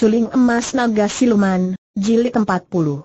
Suling Emas Naga Siluman, Jilid 40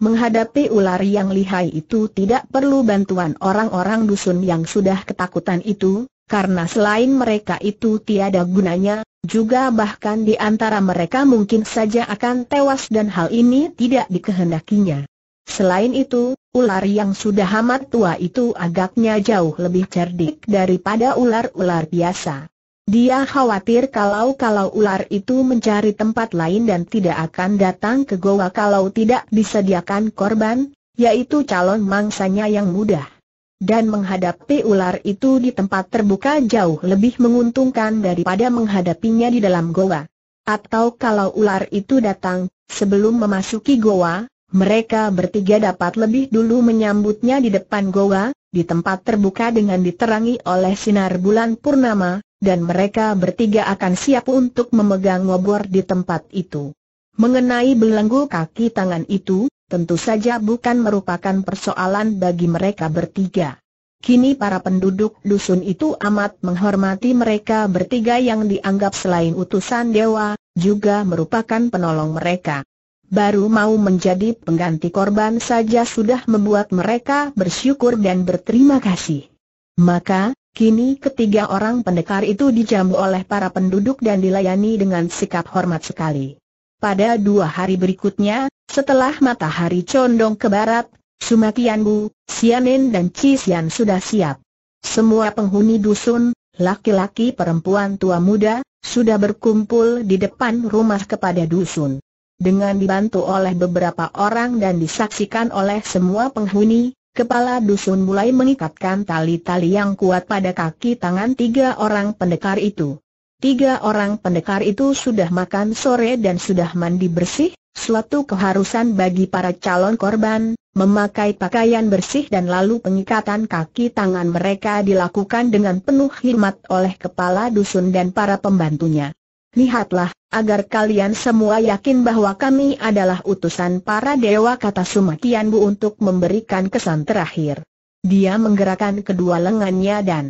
Menghadapi ular yang lihai itu tidak perlu bantuan orang-orang dusun yang sudah ketakutan itu, karena selain mereka itu tiada gunanya, juga bahkan di antara mereka mungkin saja akan tewas dan hal ini tidak dikehendakinya. Selain itu, ular yang sudah amat tua itu agaknya jauh lebih cerdik daripada ular-ular biasa. Dia khawatir kalau-kalau ular itu mencari tempat lain dan tidak akan datang ke goa kalau tidak disediakan korban, yaitu calon mangsanya yang mudah. Dan menghadapi ular itu di tempat terbuka jauh lebih menguntungkan daripada menghadapinya di dalam goa. Atau kalau ular itu datang, sebelum memasuki goa, mereka bertiga dapat lebih dulu menyambutnya di depan goa, di tempat terbuka dengan diterangi oleh sinar bulan purnama, dan mereka bertiga akan siap untuk memegang obor di tempat itu. Mengenai belenggu kaki tangan itu, tentu saja bukan merupakan persoalan bagi mereka bertiga. Kini para penduduk dusun itu amat menghormati mereka bertiga yang dianggap selain utusan dewa, juga merupakan penolong mereka. Baru mau menjadi pengganti korban saja sudah membuat mereka bersyukur dan berterima kasih. Maka, Kini ketiga orang pendekar itu dijamu oleh para penduduk dan dilayani dengan sikap hormat sekali. Pada dua hari berikutnya, setelah matahari condong ke barat, Sumakian Bu, Sianin dan Cisian sudah siap. Semua penghuni dusun, laki-laki perempuan tua muda, sudah berkumpul di depan rumah kepada dusun. Dengan dibantu oleh beberapa orang dan disaksikan oleh semua penghuni, Kepala dusun mulai mengikatkan tali-tali yang kuat pada kaki tangan tiga orang pendekar itu. Tiga orang pendekar itu sudah makan sore dan sudah mandi bersih, suatu keharusan bagi para calon korban, memakai pakaian bersih dan lalu pengikatan kaki tangan mereka dilakukan dengan penuh hormat oleh kepala dusun dan para pembantunya. Lihatlah, agar kalian semua yakin bahwa kami adalah utusan para dewa kata Sumatian Bu untuk memberikan kesan terakhir. Dia menggerakkan kedua lengannya dan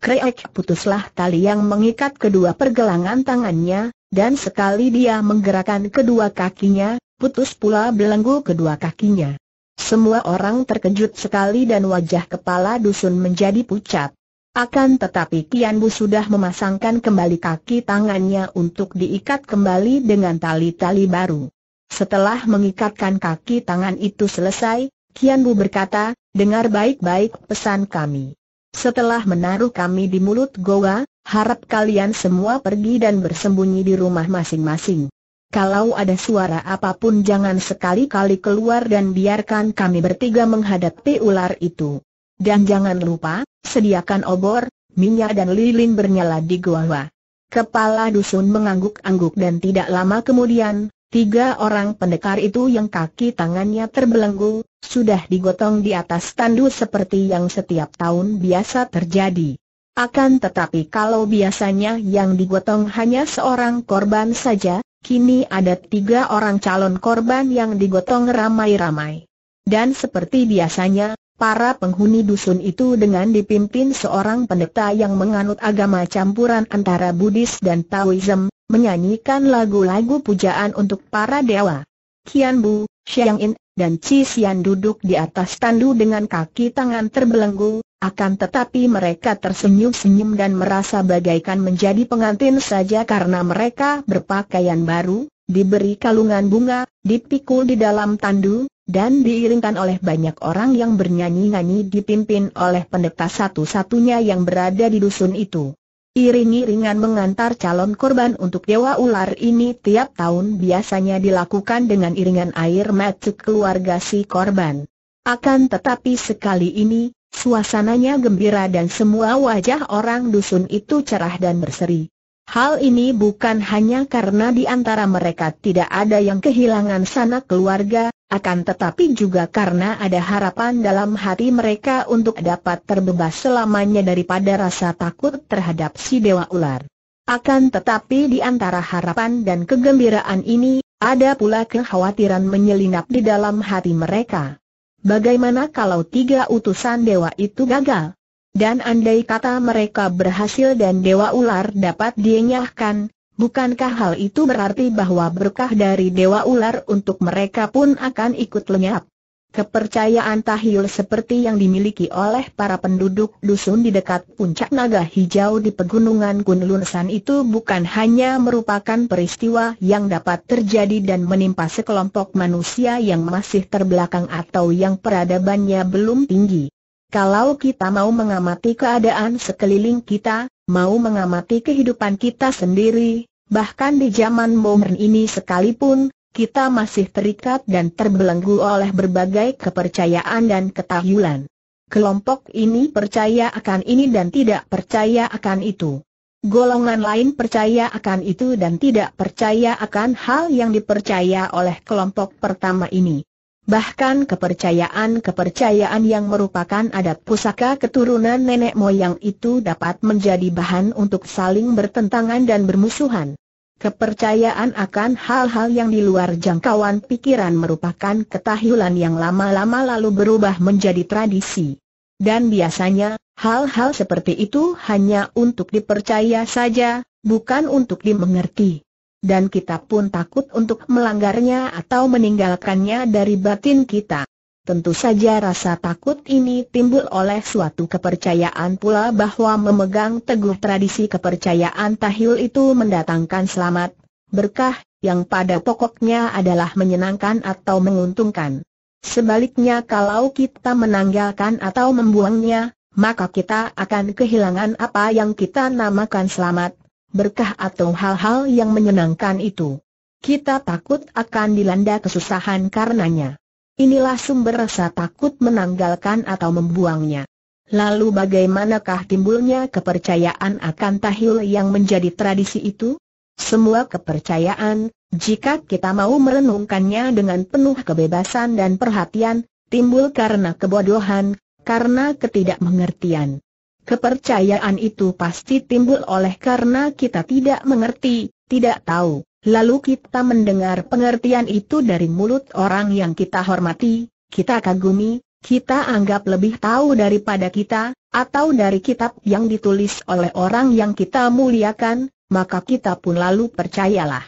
kreik putuslah tali yang mengikat kedua pergelangan tangannya, dan sekali dia menggerakkan kedua kakinya, putus pula belenggu kedua kakinya. Semua orang terkejut sekali dan wajah kepala dusun menjadi pucat. Akan tetapi Kianbu sudah memasangkan kembali kaki tangannya untuk diikat kembali dengan tali-tali baru. Setelah mengikatkan kaki tangan itu selesai, Kianbu berkata, dengar baik-baik pesan kami. Setelah menaruh kami di mulut goa, harap kalian semua pergi dan bersembunyi di rumah masing-masing. Kalau ada suara apapun jangan sekali-kali keluar dan biarkan kami bertiga menghadapi ular itu. Dan jangan lupa, sediakan obor, minyak dan lilin bernyala di gua. Kepala dusun mengangguk-angguk dan tidak lama kemudian, tiga orang pendekar itu yang kaki tangannya terbelenggu, sudah digotong di atas tandu seperti yang setiap tahun biasa terjadi. Akan tetapi kalau biasanya yang digotong hanya seorang korban saja, kini ada tiga orang calon korban yang digotong ramai-ramai. Dan seperti biasanya, Para penghuni dusun itu dengan dipimpin seorang pendeta yang menganut agama campuran antara Buddhis dan Taoism, menyanyikan lagu-lagu pujaan untuk para dewa. Qian Bu, Xiang In, dan Qi Xian duduk di atas tandu dengan kaki tangan terbelenggu, akan tetapi mereka tersenyum-senyum dan merasa bagaikan menjadi pengantin saja karena mereka berpakaian baru, diberi kalungan bunga, dipikul di dalam tandu, dan diiringkan oleh banyak orang yang bernyanyi-nyanyi dipimpin oleh pendeta satu-satunya yang berada di dusun itu. Iring-iringan mengantar calon korban untuk Dewa Ular ini tiap tahun biasanya dilakukan dengan iringan air mata keluarga si korban. Akan tetapi sekali ini, suasananya gembira dan semua wajah orang dusun itu cerah dan berseri. Hal ini bukan hanya karena di antara mereka tidak ada yang kehilangan sanak keluarga, akan tetapi juga karena ada harapan dalam hati mereka untuk dapat terbebas selamanya daripada rasa takut terhadap si Dewa Ular. Akan tetapi di antara harapan dan kegembiraan ini, ada pula kekhawatiran menyelinap di dalam hati mereka. Bagaimana kalau tiga utusan dewa itu gagal? Dan andai kata mereka berhasil dan Dewa Ular dapat dienyahkan, bukankah hal itu berarti bahwa berkah dari Dewa Ular untuk mereka pun akan ikut lenyap? Kepercayaan tahil seperti yang dimiliki oleh para penduduk dusun di dekat puncak naga hijau di pegunungan Gunlunsan itu bukan hanya merupakan peristiwa yang dapat terjadi dan menimpa sekelompok manusia yang masih terbelakang atau yang peradabannya belum tinggi. Kalau kita mau mengamati keadaan sekeliling kita, mau mengamati kehidupan kita sendiri, bahkan di zaman modern ini sekalipun, kita masih terikat dan terbelenggu oleh berbagai kepercayaan dan ketahuilan. Kelompok ini percaya akan ini dan tidak percaya akan itu. Golongan lain percaya akan itu dan tidak percaya akan hal yang dipercaya oleh kelompok pertama ini. Bahkan kepercayaan-kepercayaan yang merupakan adat pusaka keturunan nenek moyang itu dapat menjadi bahan untuk saling bertentangan dan bermusuhan. Kepercayaan akan hal-hal yang di luar jangkauan pikiran merupakan ketahyulan yang lama-lama lalu berubah menjadi tradisi. Dan biasanya, hal-hal seperti itu hanya untuk dipercaya saja, bukan untuk dimengerti dan kita pun takut untuk melanggarnya atau meninggalkannya dari batin kita. Tentu saja rasa takut ini timbul oleh suatu kepercayaan pula bahwa memegang teguh tradisi kepercayaan tahil itu mendatangkan selamat, berkah, yang pada pokoknya adalah menyenangkan atau menguntungkan. Sebaliknya kalau kita menanggalkan atau membuangnya, maka kita akan kehilangan apa yang kita namakan selamat, berkah atau hal-hal yang menyenangkan itu. Kita takut akan dilanda kesusahan karenanya. Inilah sumber rasa takut menanggalkan atau membuangnya. Lalu bagaimanakah timbulnya kepercayaan akan tahil yang menjadi tradisi itu? Semua kepercayaan, jika kita mau merenungkannya dengan penuh kebebasan dan perhatian, timbul karena kebodohan, karena ketidakmengertian. Kepercayaan itu pasti timbul oleh karena kita tidak mengerti, tidak tahu, lalu kita mendengar pengertian itu dari mulut orang yang kita hormati, kita kagumi, kita anggap lebih tahu daripada kita, atau dari kitab yang ditulis oleh orang yang kita muliakan, maka kita pun lalu percayalah.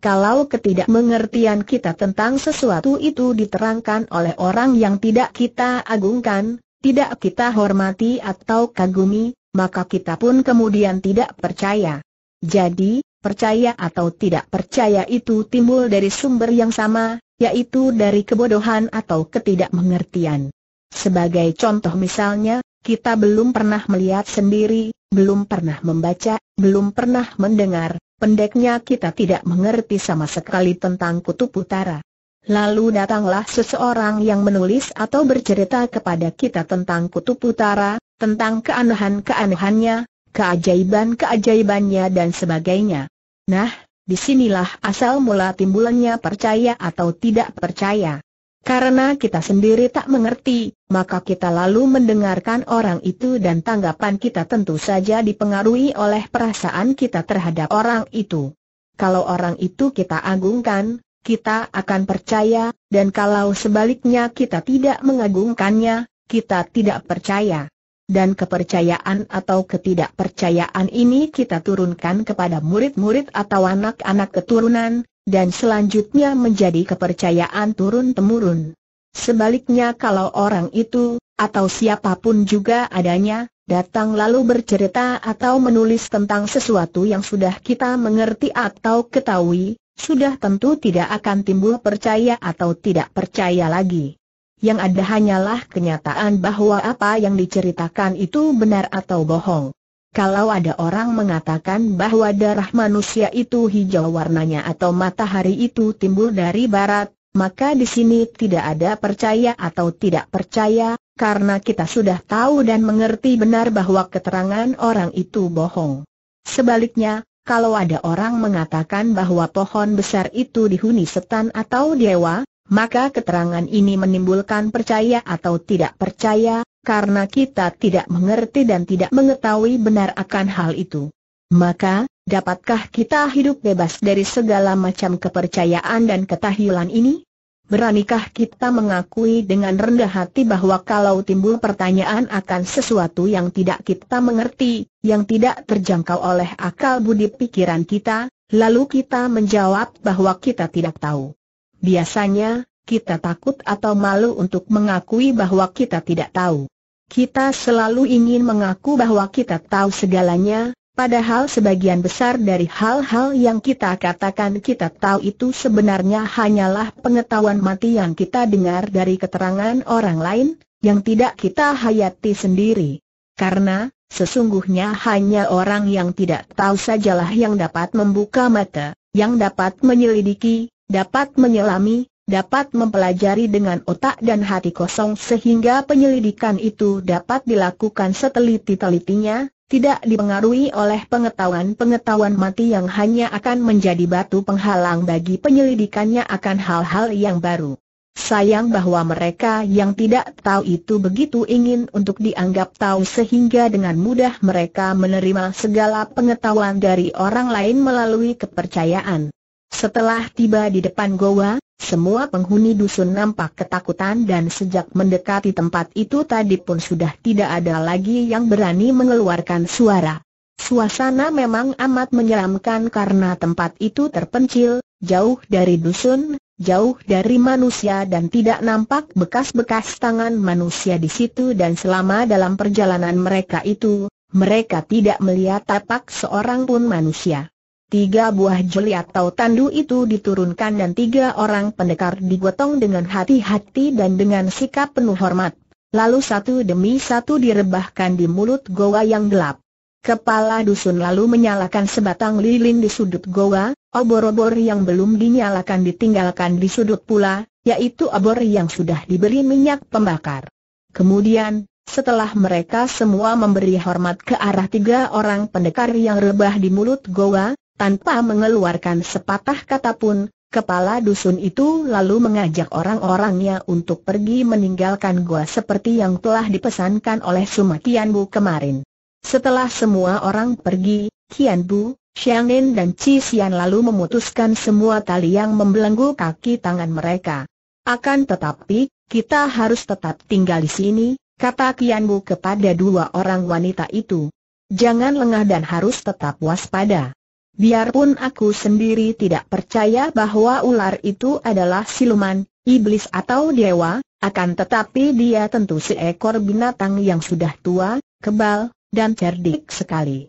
Kalau ketidakmengertian kita tentang sesuatu itu diterangkan oleh orang yang tidak kita agungkan, tidak kita hormati atau kagumi, maka kita pun kemudian tidak percaya. Jadi, percaya atau tidak percaya itu timbul dari sumber yang sama, yaitu dari kebodohan atau ketidakmengertian. Sebagai contoh misalnya, kita belum pernah melihat sendiri, belum pernah membaca, belum pernah mendengar, pendeknya kita tidak mengerti sama sekali tentang kutub utara. Lalu datanglah seseorang yang menulis atau bercerita kepada kita tentang kutub utara, tentang keanehan-keanehannya, keajaiban-keajaibannya dan sebagainya. Nah, disinilah asal mula timbulannya percaya atau tidak percaya. Karena kita sendiri tak mengerti, maka kita lalu mendengarkan orang itu dan tanggapan kita tentu saja dipengaruhi oleh perasaan kita terhadap orang itu. Kalau orang itu kita agungkan, kita akan percaya, dan kalau sebaliknya kita tidak mengagungkannya, kita tidak percaya. Dan kepercayaan atau ketidakpercayaan ini kita turunkan kepada murid-murid atau anak-anak keturunan, dan selanjutnya menjadi kepercayaan turun-temurun. Sebaliknya kalau orang itu, atau siapapun juga adanya, datang lalu bercerita atau menulis tentang sesuatu yang sudah kita mengerti atau ketahui, sudah tentu tidak akan timbul percaya atau tidak percaya lagi. Yang ada hanyalah kenyataan bahwa apa yang diceritakan itu benar atau bohong. Kalau ada orang mengatakan bahwa darah manusia itu hijau warnanya atau matahari itu timbul dari barat, maka di sini tidak ada percaya atau tidak percaya, karena kita sudah tahu dan mengerti benar bahwa keterangan orang itu bohong. Sebaliknya, kalau ada orang mengatakan bahwa pohon besar itu dihuni setan atau dewa, maka keterangan ini menimbulkan percaya atau tidak percaya, karena kita tidak mengerti dan tidak mengetahui benar akan hal itu. Maka, dapatkah kita hidup bebas dari segala macam kepercayaan dan ketahilan ini? beranikah kita mengakui dengan rendah hati bahwa kalau timbul pertanyaan akan sesuatu yang tidak kita mengerti, yang tidak terjangkau oleh akal budi pikiran kita, lalu kita menjawab bahwa kita tidak tahu. Biasanya, kita takut atau malu untuk mengakui bahwa kita tidak tahu. Kita selalu ingin mengaku bahwa kita tahu segalanya, Padahal sebagian besar dari hal-hal yang kita katakan kita tahu itu sebenarnya hanyalah pengetahuan mati yang kita dengar dari keterangan orang lain, yang tidak kita hayati sendiri. Karena, sesungguhnya hanya orang yang tidak tahu sajalah yang dapat membuka mata, yang dapat menyelidiki, dapat menyelami, dapat mempelajari dengan otak dan hati kosong sehingga penyelidikan itu dapat dilakukan seteliti-telitinya, tidak dipengaruhi oleh pengetahuan-pengetahuan mati yang hanya akan menjadi batu penghalang bagi penyelidikannya akan hal-hal yang baru. Sayang bahwa mereka yang tidak tahu itu begitu ingin untuk dianggap tahu sehingga dengan mudah mereka menerima segala pengetahuan dari orang lain melalui kepercayaan. Setelah tiba di depan goa, semua penghuni dusun nampak ketakutan dan sejak mendekati tempat itu tadi pun sudah tidak ada lagi yang berani mengeluarkan suara. Suasana memang amat menyeramkan karena tempat itu terpencil, jauh dari dusun, jauh dari manusia dan tidak nampak bekas-bekas tangan manusia di situ dan selama dalam perjalanan mereka itu, mereka tidak melihat tapak seorang pun manusia. Tiga buah jeli atau tandu itu diturunkan dan tiga orang pendekar digotong dengan hati-hati dan dengan sikap penuh hormat. Lalu satu demi satu direbahkan di mulut goa yang gelap. Kepala dusun lalu menyalakan sebatang lilin di sudut goa, obor-obor yang belum dinyalakan ditinggalkan di sudut pula, yaitu obor yang sudah diberi minyak pembakar. Kemudian, setelah mereka semua memberi hormat ke arah tiga orang pendekar yang rebah di mulut goa, tanpa mengeluarkan sepatah kata pun, kepala dusun itu lalu mengajak orang-orangnya untuk pergi meninggalkan gua seperti yang telah dipesankan oleh Suma Kian Bu kemarin. Setelah semua orang pergi, Kianbu, Bu, Xiang Nen dan Chi Xian lalu memutuskan semua tali yang membelenggu kaki tangan mereka. Akan tetapi, kita harus tetap tinggal di sini, kata Kian Bu kepada dua orang wanita itu. Jangan lengah dan harus tetap waspada. Biarpun aku sendiri tidak percaya bahwa ular itu adalah siluman, iblis atau dewa, akan tetapi dia tentu seekor binatang yang sudah tua, kebal, dan cerdik sekali.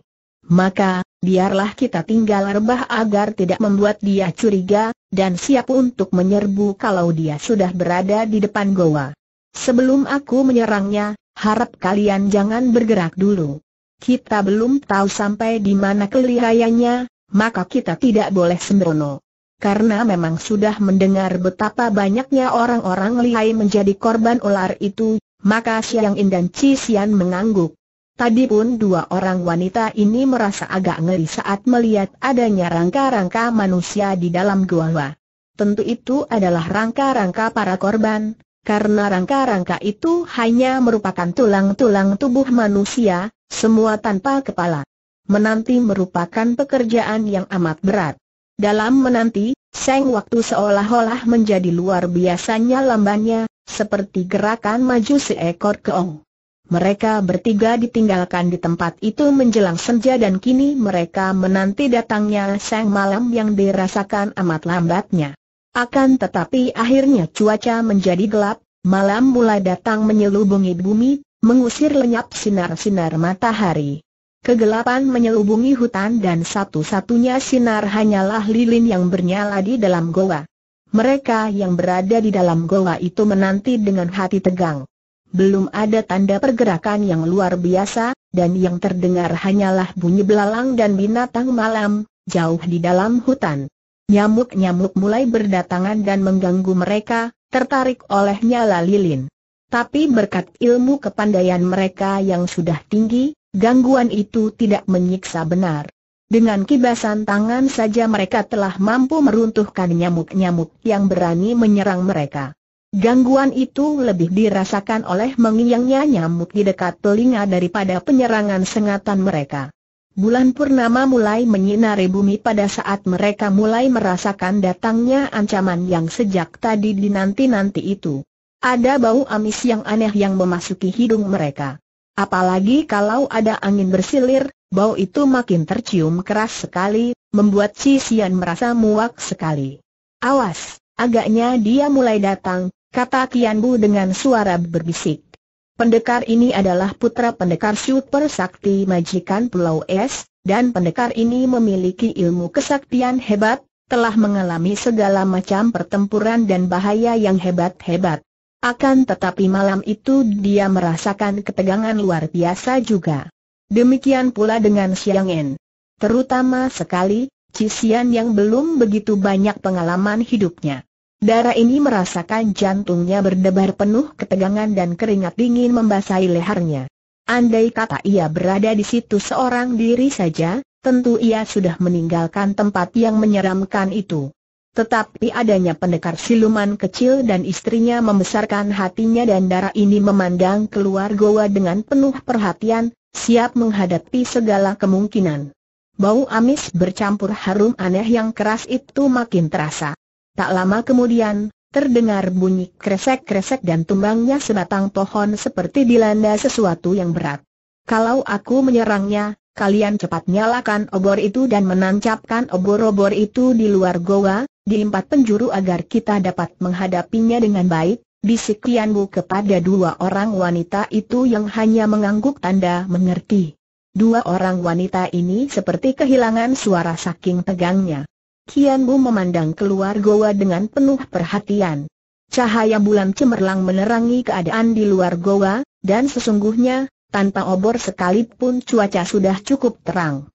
Maka, biarlah kita tinggal rebah agar tidak membuat dia curiga, dan siap untuk menyerbu kalau dia sudah berada di depan goa. Sebelum aku menyerangnya, harap kalian jangan bergerak dulu. Kita belum tahu sampai di mana kelihayanya, maka kita tidak boleh sembrono. Karena memang sudah mendengar betapa banyaknya orang-orang lihai menjadi korban ular itu, maka Siang In dan Ci Sian mengangguk. Tadi pun dua orang wanita ini merasa agak ngeri saat melihat adanya rangka-rangka manusia di dalam gua. Tentu itu adalah rangka-rangka para korban, karena rangka-rangka itu hanya merupakan tulang-tulang tubuh manusia, semua tanpa kepala menanti merupakan pekerjaan yang amat berat. Dalam menanti, seng waktu seolah-olah menjadi luar biasanya lambannya, seperti gerakan maju seekor keong. Mereka bertiga ditinggalkan di tempat itu menjelang senja dan kini mereka menanti datangnya Seng malam yang dirasakan amat lambatnya. Akan tetapi akhirnya cuaca menjadi gelap, malam mulai datang menyelubungi bumi, mengusir lenyap sinar-sinar matahari. Kegelapan menyelubungi hutan dan satu-satunya sinar hanyalah lilin yang bernyala di dalam goa. Mereka yang berada di dalam goa itu menanti dengan hati tegang. Belum ada tanda pergerakan yang luar biasa, dan yang terdengar hanyalah bunyi belalang dan binatang malam, jauh di dalam hutan. Nyamuk-nyamuk mulai berdatangan dan mengganggu mereka, tertarik oleh nyala lilin. Tapi berkat ilmu kepandaian mereka yang sudah tinggi, Gangguan itu tidak menyiksa benar. Dengan kibasan tangan saja mereka telah mampu meruntuhkan nyamuk-nyamuk yang berani menyerang mereka. Gangguan itu lebih dirasakan oleh mengiyangnya nyamuk di dekat telinga daripada penyerangan sengatan mereka. Bulan purnama mulai menyinari bumi pada saat mereka mulai merasakan datangnya ancaman yang sejak tadi dinanti-nanti itu. Ada bau amis yang aneh yang memasuki hidung mereka. Apalagi kalau ada angin bersilir, bau itu makin tercium keras sekali, membuat Ci Sian merasa muak sekali. Awas, agaknya dia mulai datang, kata Kian Bu dengan suara berbisik. Pendekar ini adalah putra pendekar super sakti majikan Pulau Es, dan pendekar ini memiliki ilmu kesaktian hebat, telah mengalami segala macam pertempuran dan bahaya yang hebat-hebat. Akan tetapi malam itu dia merasakan ketegangan luar biasa juga. Demikian pula dengan Siang En. Terutama sekali, Cixian yang belum begitu banyak pengalaman hidupnya. Darah ini merasakan jantungnya berdebar penuh ketegangan dan keringat dingin membasahi lehernya. Andai kata ia berada di situ seorang diri saja, tentu ia sudah meninggalkan tempat yang menyeramkan itu. Tetapi adanya pendekar siluman kecil dan istrinya membesarkan hatinya dan darah ini memandang keluar goa dengan penuh perhatian, siap menghadapi segala kemungkinan. Bau amis bercampur harum aneh yang keras itu makin terasa. Tak lama kemudian, terdengar bunyi kresek-kresek dan tumbangnya sebatang pohon seperti dilanda sesuatu yang berat. Kalau aku menyerangnya, kalian cepat nyalakan obor itu dan menancapkan obor-obor itu di luar goa, di empat penjuru agar kita dapat menghadapinya dengan baik, bisik Bu kepada dua orang wanita itu yang hanya mengangguk tanda mengerti. Dua orang wanita ini seperti kehilangan suara saking tegangnya. Kianbu memandang keluar goa dengan penuh perhatian. Cahaya bulan cemerlang menerangi keadaan di luar goa, dan sesungguhnya, tanpa obor sekalipun cuaca sudah cukup terang.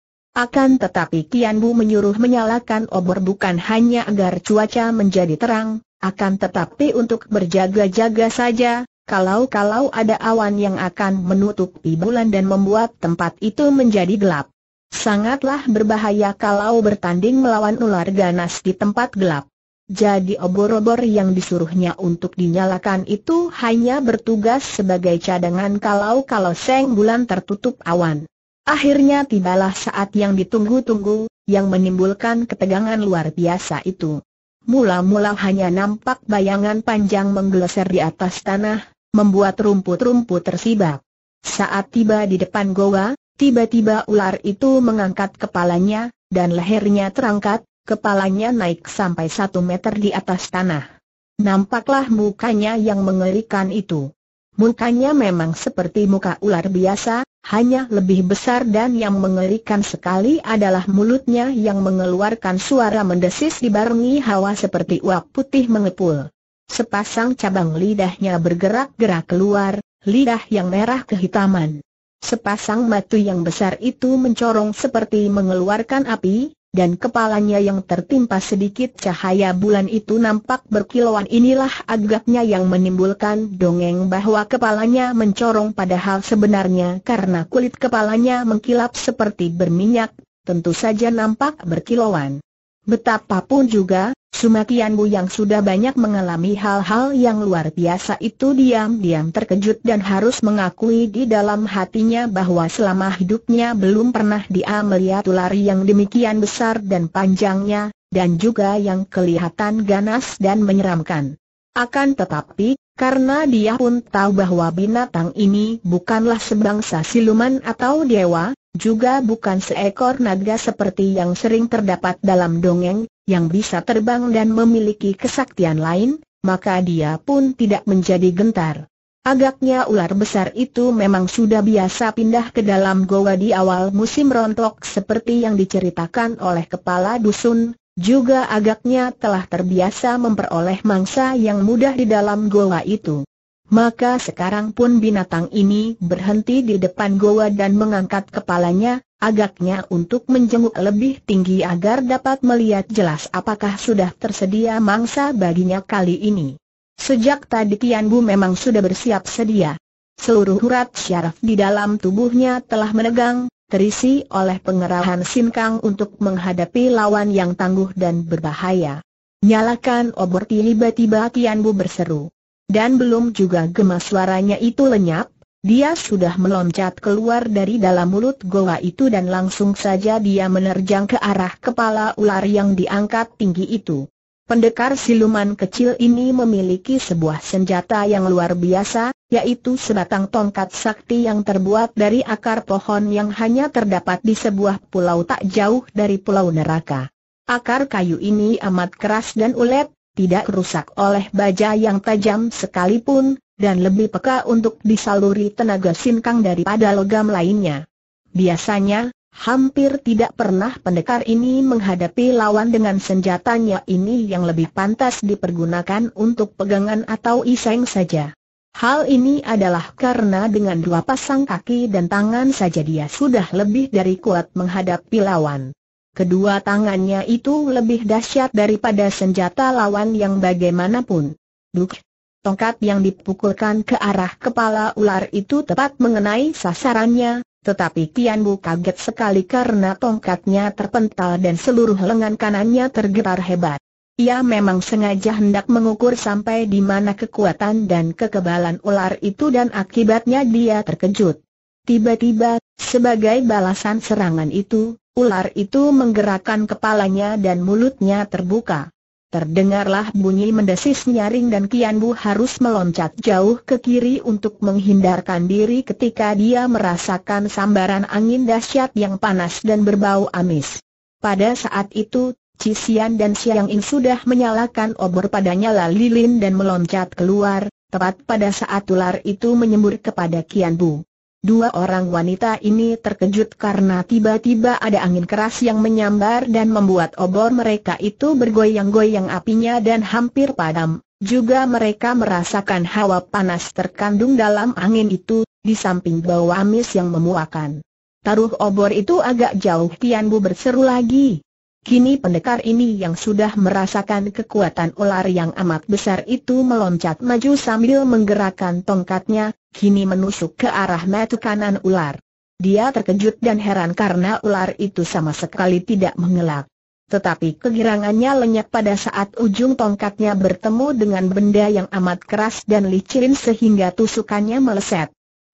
Akan tetapi Kian Bu menyuruh menyalakan obor bukan hanya agar cuaca menjadi terang, akan tetapi untuk berjaga-jaga saja, kalau-kalau ada awan yang akan menutupi bulan dan membuat tempat itu menjadi gelap. Sangatlah berbahaya kalau bertanding melawan ular ganas di tempat gelap. Jadi obor-obor yang disuruhnya untuk dinyalakan itu hanya bertugas sebagai cadangan kalau-kalau seng bulan tertutup awan. Akhirnya tibalah saat yang ditunggu-tunggu, yang menimbulkan ketegangan luar biasa itu. Mula-mula hanya nampak bayangan panjang menggeser di atas tanah, membuat rumput-rumput tersibak. Saat tiba di depan goa, tiba-tiba ular itu mengangkat kepalanya, dan lehernya terangkat, kepalanya naik sampai satu meter di atas tanah. Nampaklah mukanya yang mengerikan itu. Mukanya memang seperti muka ular biasa, hanya lebih besar dan yang mengerikan sekali adalah mulutnya yang mengeluarkan suara mendesis dibarengi hawa seperti uap putih mengepul. Sepasang cabang lidahnya bergerak-gerak keluar, lidah yang merah kehitaman. Sepasang mata yang besar itu mencorong seperti mengeluarkan api, dan kepalanya yang tertimpa sedikit cahaya bulan itu nampak berkilauan inilah agaknya yang menimbulkan dongeng bahwa kepalanya mencorong padahal sebenarnya karena kulit kepalanya mengkilap seperti berminyak, tentu saja nampak berkilauan. Betapapun juga, Sumakianmu yang sudah banyak mengalami hal-hal yang luar biasa itu diam-diam terkejut dan harus mengakui di dalam hatinya bahwa selama hidupnya belum pernah dia melihat ular yang demikian besar dan panjangnya, dan juga yang kelihatan ganas dan menyeramkan. Akan tetapi, karena dia pun tahu bahwa binatang ini bukanlah sebangsa siluman atau dewa, juga bukan seekor naga seperti yang sering terdapat dalam dongeng, yang bisa terbang dan memiliki kesaktian lain, maka dia pun tidak menjadi gentar. Agaknya ular besar itu memang sudah biasa pindah ke dalam goa di awal musim rontok seperti yang diceritakan oleh kepala dusun, juga agaknya telah terbiasa memperoleh mangsa yang mudah di dalam goa itu. Maka sekarang pun binatang ini berhenti di depan goa dan mengangkat kepalanya, agaknya untuk menjenguk lebih tinggi agar dapat melihat jelas apakah sudah tersedia mangsa baginya kali ini. Sejak tadi Tian Bu memang sudah bersiap sedia. Seluruh urat syaraf di dalam tubuhnya telah menegang, terisi oleh pengerahan sinkang untuk menghadapi lawan yang tangguh dan berbahaya. Nyalakan obor tiba-tiba Tian Bu berseru. Dan belum juga gemas suaranya itu lenyap, dia sudah meloncat keluar dari dalam mulut goa itu dan langsung saja dia menerjang ke arah kepala ular yang diangkat tinggi itu. Pendekar siluman kecil ini memiliki sebuah senjata yang luar biasa, yaitu sebatang tongkat sakti yang terbuat dari akar pohon yang hanya terdapat di sebuah pulau tak jauh dari pulau neraka. Akar kayu ini amat keras dan ulet, tidak rusak oleh baja yang tajam sekalipun, dan lebih peka untuk disaluri tenaga sinkang daripada logam lainnya. Biasanya, hampir tidak pernah pendekar ini menghadapi lawan dengan senjatanya ini yang lebih pantas dipergunakan untuk pegangan atau iseng saja. Hal ini adalah karena dengan dua pasang kaki dan tangan saja dia sudah lebih dari kuat menghadapi lawan. Kedua tangannya itu lebih dahsyat daripada senjata lawan yang bagaimanapun. Duk! Tongkat yang dipukulkan ke arah kepala ular itu tepat mengenai sasarannya, tetapi Tian kaget sekali karena tongkatnya terpental dan seluruh lengan kanannya tergetar hebat. Ia memang sengaja hendak mengukur sampai di mana kekuatan dan kekebalan ular itu dan akibatnya dia terkejut. Tiba-tiba, sebagai balasan serangan itu, Ular itu menggerakkan kepalanya dan mulutnya terbuka. Terdengarlah bunyi mendesis nyaring dan Kian Bu harus meloncat jauh ke kiri untuk menghindarkan diri ketika dia merasakan sambaran angin dahsyat yang panas dan berbau amis. Pada saat itu, Cisian dan Siang In sudah menyalakan obor padanya lilin dan meloncat keluar, tepat pada saat ular itu menyembur kepada Kian Bu. Dua orang wanita ini terkejut karena tiba-tiba ada angin keras yang menyambar dan membuat obor mereka itu bergoyang-goyang apinya dan hampir padam. Juga mereka merasakan hawa panas terkandung dalam angin itu, di samping bau amis yang memuakan. Taruh obor itu agak jauh Tian Bu berseru lagi. Kini pendekar ini yang sudah merasakan kekuatan ular yang amat besar itu meloncat maju sambil menggerakkan tongkatnya, kini menusuk ke arah mata kanan ular. Dia terkejut dan heran karena ular itu sama sekali tidak mengelak. Tetapi kegirangannya lenyap pada saat ujung tongkatnya bertemu dengan benda yang amat keras dan licin sehingga tusukannya meleset.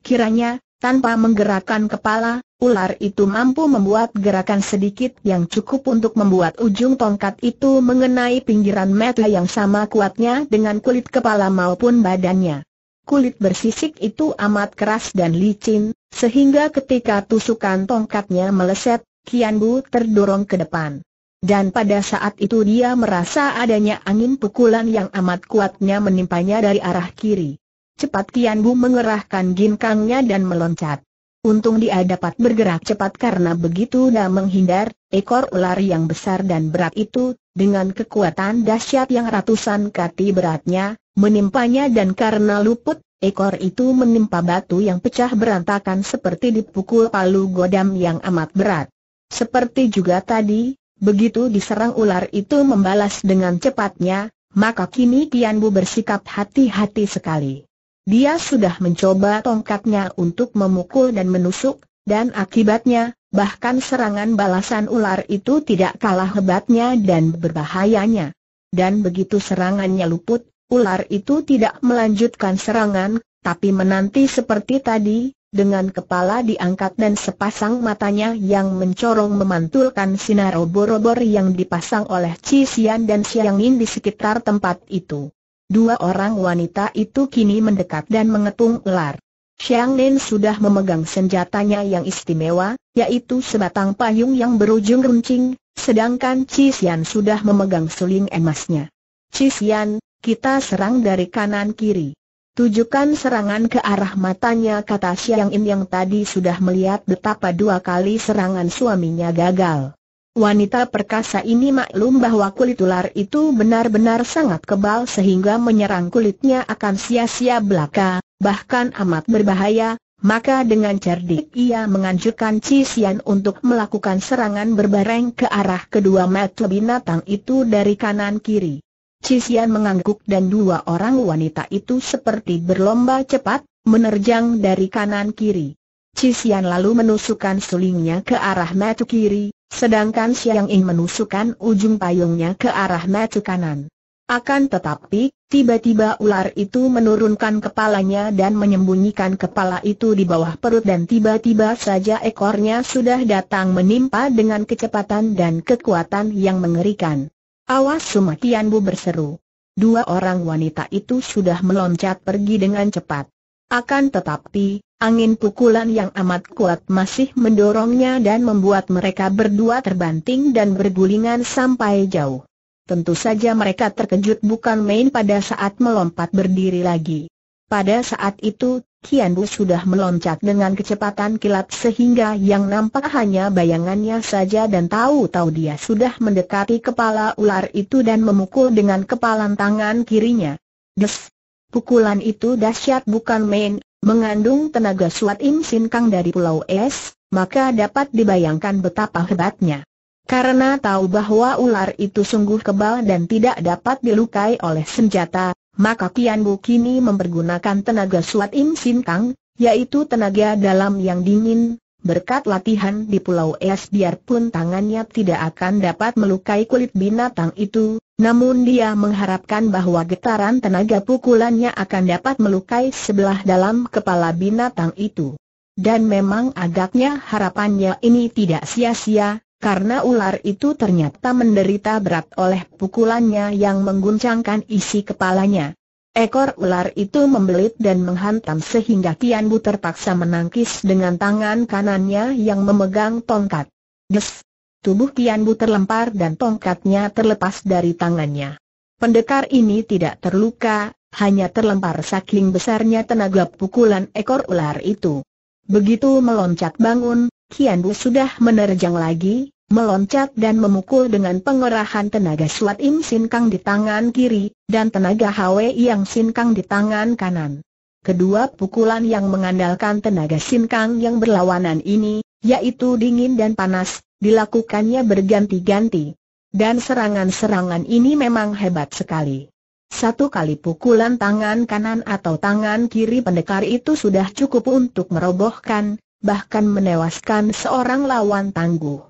Kiranya, tanpa menggerakkan kepala, ular itu mampu membuat gerakan sedikit yang cukup untuk membuat ujung tongkat itu mengenai pinggiran mata yang sama kuatnya dengan kulit kepala maupun badannya. Kulit bersisik itu amat keras dan licin, sehingga ketika tusukan tongkatnya meleset, Kian Bu terdorong ke depan. Dan pada saat itu dia merasa adanya angin pukulan yang amat kuatnya menimpanya dari arah kiri. Cepat Kian Bu mengerahkan ginkangnya dan meloncat. Untung dia dapat bergerak cepat karena begitu dia menghindar, ekor ular yang besar dan berat itu, dengan kekuatan dahsyat yang ratusan kati beratnya, menimpanya dan karena luput, ekor itu menimpa batu yang pecah berantakan seperti dipukul palu godam yang amat berat. Seperti juga tadi, begitu diserang ular itu membalas dengan cepatnya, maka kini Tian Bu bersikap hati-hati sekali. Dia sudah mencoba tongkatnya untuk memukul dan menusuk, dan akibatnya, bahkan serangan balasan ular itu tidak kalah hebatnya dan berbahayanya. Dan begitu serangannya luput, Ular itu tidak melanjutkan serangan, tapi menanti seperti tadi, dengan kepala diangkat dan sepasang matanya yang mencorong memantulkan sinar obor-obor yang dipasang oleh Xian dan Siangin di sekitar tempat itu. Dua orang wanita itu kini mendekat dan mengetung ular. Xiang Nen sudah memegang senjatanya yang istimewa, yaitu sebatang payung yang berujung runcing, sedangkan Xian sudah memegang suling emasnya. Xian, kita serang dari kanan kiri. Tujukan serangan ke arah matanya kata Siang In yang tadi sudah melihat betapa dua kali serangan suaminya gagal. Wanita perkasa ini maklum bahwa kulit ular itu benar-benar sangat kebal sehingga menyerang kulitnya akan sia-sia belaka, bahkan amat berbahaya, maka dengan cerdik ia menganjurkan Cisian untuk melakukan serangan berbareng ke arah kedua mata binatang itu dari kanan kiri. Cisian mengangguk dan dua orang wanita itu seperti berlomba cepat, menerjang dari kanan kiri. Cisian lalu menusukkan sulingnya ke arah mata kiri, sedangkan Xiang Ying menusukkan ujung payungnya ke arah mata kanan. Akan tetapi, tiba-tiba ular itu menurunkan kepalanya dan menyembunyikan kepala itu di bawah perut dan tiba-tiba saja ekornya sudah datang menimpa dengan kecepatan dan kekuatan yang mengerikan. Awas bu berseru. Dua orang wanita itu sudah meloncat pergi dengan cepat. Akan tetapi, angin pukulan yang amat kuat masih mendorongnya dan membuat mereka berdua terbanting dan bergulingan sampai jauh. Tentu saja mereka terkejut bukan main pada saat melompat berdiri lagi. Pada saat itu, Kian Bu sudah meloncat dengan kecepatan kilat sehingga yang nampak hanya bayangannya saja dan tahu-tahu dia sudah mendekati kepala ular itu dan memukul dengan kepalan tangan kirinya. Des! Pukulan itu dahsyat bukan main, mengandung tenaga suat Im Sin Kang dari Pulau Es, maka dapat dibayangkan betapa hebatnya. Karena tahu bahwa ular itu sungguh kebal dan tidak dapat dilukai oleh senjata, maka Kian Bu kini mempergunakan tenaga Suat Im Sin Kang, yaitu tenaga dalam yang dingin, berkat latihan di Pulau Es biarpun tangannya tidak akan dapat melukai kulit binatang itu, namun dia mengharapkan bahwa getaran tenaga pukulannya akan dapat melukai sebelah dalam kepala binatang itu. Dan memang agaknya harapannya ini tidak sia-sia, karena ular itu ternyata menderita berat oleh pukulannya yang mengguncangkan isi kepalanya. Ekor ular itu membelit dan menghantam sehingga Tian terpaksa menangkis dengan tangan kanannya yang memegang tongkat. Des! Tubuh Tian terlempar dan tongkatnya terlepas dari tangannya. Pendekar ini tidak terluka, hanya terlempar saking besarnya tenaga pukulan ekor ular itu. Begitu meloncat bangun, Kian Bu sudah menerjang lagi, meloncat dan memukul dengan pengerahan tenaga Suat Im Sin Kang di tangan kiri, dan tenaga Hwe Yang Sin Kang di tangan kanan. Kedua pukulan yang mengandalkan tenaga Sin Kang yang berlawanan ini, yaitu dingin dan panas, dilakukannya berganti-ganti. Dan serangan-serangan ini memang hebat sekali. Satu kali pukulan tangan kanan atau tangan kiri pendekar itu sudah cukup untuk merobohkan, bahkan menewaskan seorang lawan tangguh.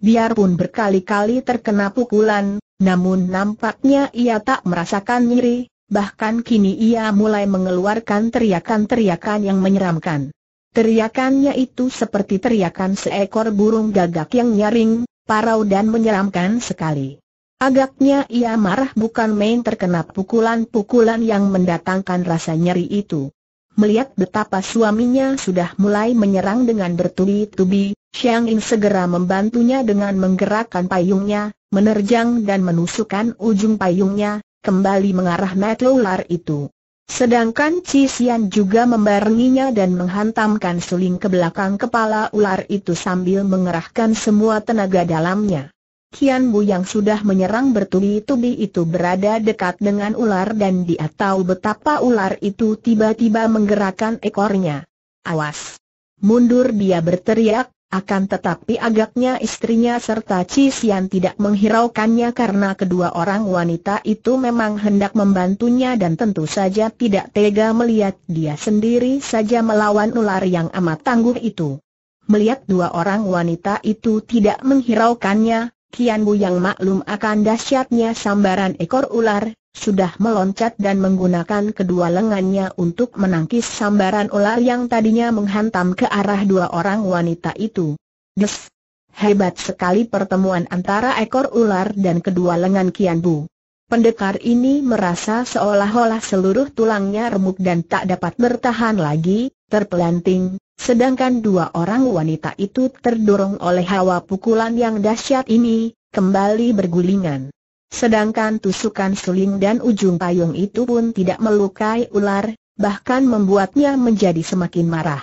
Biarpun berkali-kali terkena pukulan, namun nampaknya ia tak merasakan nyeri, bahkan kini ia mulai mengeluarkan teriakan-teriakan yang menyeramkan. Teriakannya itu seperti teriakan seekor burung gagak yang nyaring, parau dan menyeramkan sekali. Agaknya ia marah bukan main terkena pukulan-pukulan yang mendatangkan rasa nyeri itu. Melihat betapa suaminya sudah mulai menyerang dengan bertubi-tubi, Xiang Ying segera membantunya dengan menggerakkan payungnya, menerjang dan menusukkan ujung payungnya, kembali mengarah mat ular itu. Sedangkan Xian juga membarenginya dan menghantamkan suling ke belakang kepala ular itu sambil mengerahkan semua tenaga dalamnya. Kian Bu yang sudah menyerang bertubi-tubi itu berada dekat dengan ular dan dia tahu betapa ular itu tiba-tiba menggerakkan ekornya. Awas! Mundur dia berteriak, akan tetapi agaknya istrinya serta Cisian tidak menghiraukannya karena kedua orang wanita itu memang hendak membantunya dan tentu saja tidak tega melihat dia sendiri saja melawan ular yang amat tangguh itu. Melihat dua orang wanita itu tidak menghiraukannya, Kian Bu yang maklum akan dahsyatnya sambaran ekor ular, sudah meloncat dan menggunakan kedua lengannya untuk menangkis sambaran ular yang tadinya menghantam ke arah dua orang wanita itu. Des! Hebat sekali pertemuan antara ekor ular dan kedua lengan Kian Bu. Pendekar ini merasa seolah-olah seluruh tulangnya remuk dan tak dapat bertahan lagi, terpelanting, Sedangkan dua orang wanita itu terdorong oleh hawa pukulan yang dahsyat ini, kembali bergulingan. Sedangkan tusukan suling dan ujung payung itu pun tidak melukai ular, bahkan membuatnya menjadi semakin marah.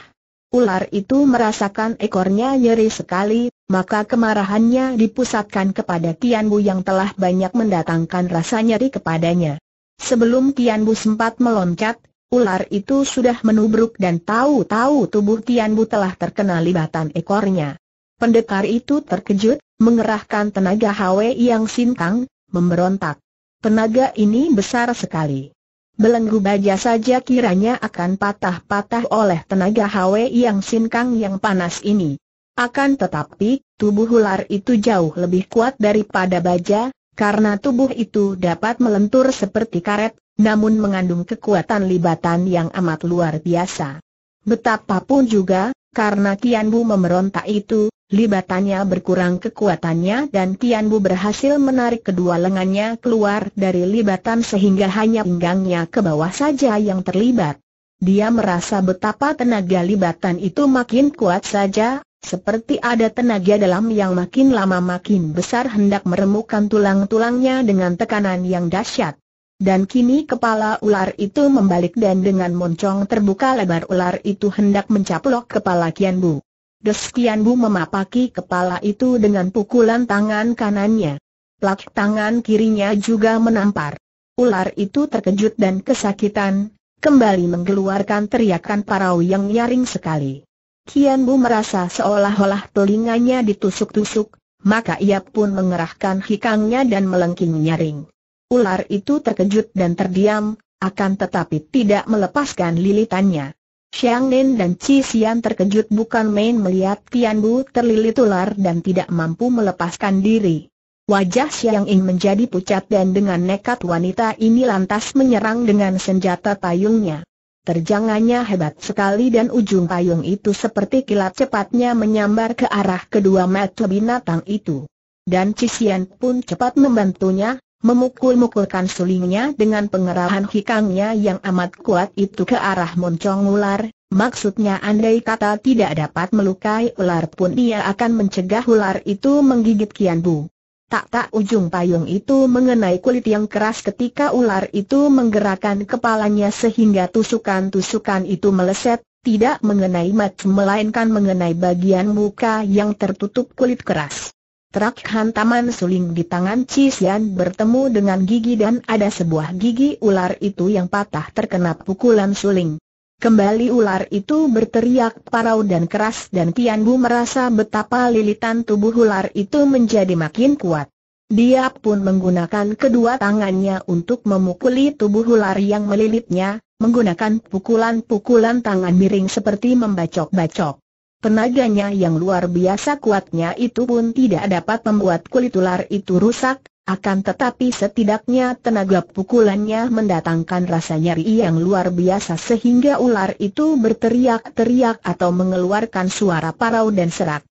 Ular itu merasakan ekornya nyeri sekali, maka kemarahannya dipusatkan kepada Tian yang telah banyak mendatangkan rasa nyeri kepadanya. Sebelum Tian sempat meloncat, Ular itu sudah menubruk dan tahu-tahu tubuh Tian Bu telah terkena libatan ekornya. Pendekar itu terkejut, mengerahkan tenaga Hwe yang sintang, memberontak. Tenaga ini besar sekali. Belenggu baja saja kiranya akan patah-patah oleh tenaga Hwe yang sinkang yang panas ini. Akan tetapi, tubuh ular itu jauh lebih kuat daripada baja, karena tubuh itu dapat melentur seperti karet, namun mengandung kekuatan libatan yang amat luar biasa. Betapapun juga, karena Kianbu memerontak itu, libatannya berkurang kekuatannya dan Kianbu berhasil menarik kedua lengannya keluar dari libatan sehingga hanya pinggangnya ke bawah saja yang terlibat. Dia merasa betapa tenaga libatan itu makin kuat saja, seperti ada tenaga dalam yang makin lama makin besar hendak meremukkan tulang-tulangnya dengan tekanan yang dahsyat. Dan kini kepala ular itu membalik dan dengan moncong terbuka lebar ular itu hendak mencaplok kepala Kian Bu. Des Kian Bu memapaki kepala itu dengan pukulan tangan kanannya. Plak tangan kirinya juga menampar. Ular itu terkejut dan kesakitan, kembali mengeluarkan teriakan parau yang nyaring sekali. Kian Bu merasa seolah-olah telinganya ditusuk-tusuk, maka ia pun mengerahkan hikangnya dan melengking nyaring. Ular itu terkejut dan terdiam, akan tetapi tidak melepaskan lilitannya. Xiang Nen dan Chi Xian terkejut bukan main melihat Tian Bu terlilit ular dan tidak mampu melepaskan diri. Wajah Xiang Ying menjadi pucat dan dengan nekat wanita ini lantas menyerang dengan senjata payungnya. Terjangannya hebat sekali dan ujung payung itu seperti kilat cepatnya menyambar ke arah kedua mata binatang itu. Dan Cisian pun cepat membantunya, memukul-mukulkan sulingnya dengan pengerahan hikangnya yang amat kuat itu ke arah moncong ular, maksudnya andai kata tidak dapat melukai ular pun ia akan mencegah ular itu menggigit Kian Bu. Tak tak ujung payung itu mengenai kulit yang keras ketika ular itu menggerakkan kepalanya sehingga tusukan-tusukan itu meleset, tidak mengenai mat melainkan mengenai bagian muka yang tertutup kulit keras. Terak hantaman suling di tangan Cisian bertemu dengan gigi dan ada sebuah gigi ular itu yang patah terkena pukulan suling. Kembali ular itu berteriak parau dan keras dan Tian Bu merasa betapa lilitan tubuh ular itu menjadi makin kuat. Dia pun menggunakan kedua tangannya untuk memukuli tubuh ular yang melilitnya, menggunakan pukulan-pukulan tangan miring seperti membacok-bacok. Tenaganya yang luar biasa kuatnya itu pun tidak dapat membuat kulit ular itu rusak, akan tetapi setidaknya tenaga pukulannya mendatangkan rasa nyeri yang luar biasa sehingga ular itu berteriak-teriak atau mengeluarkan suara parau dan serak.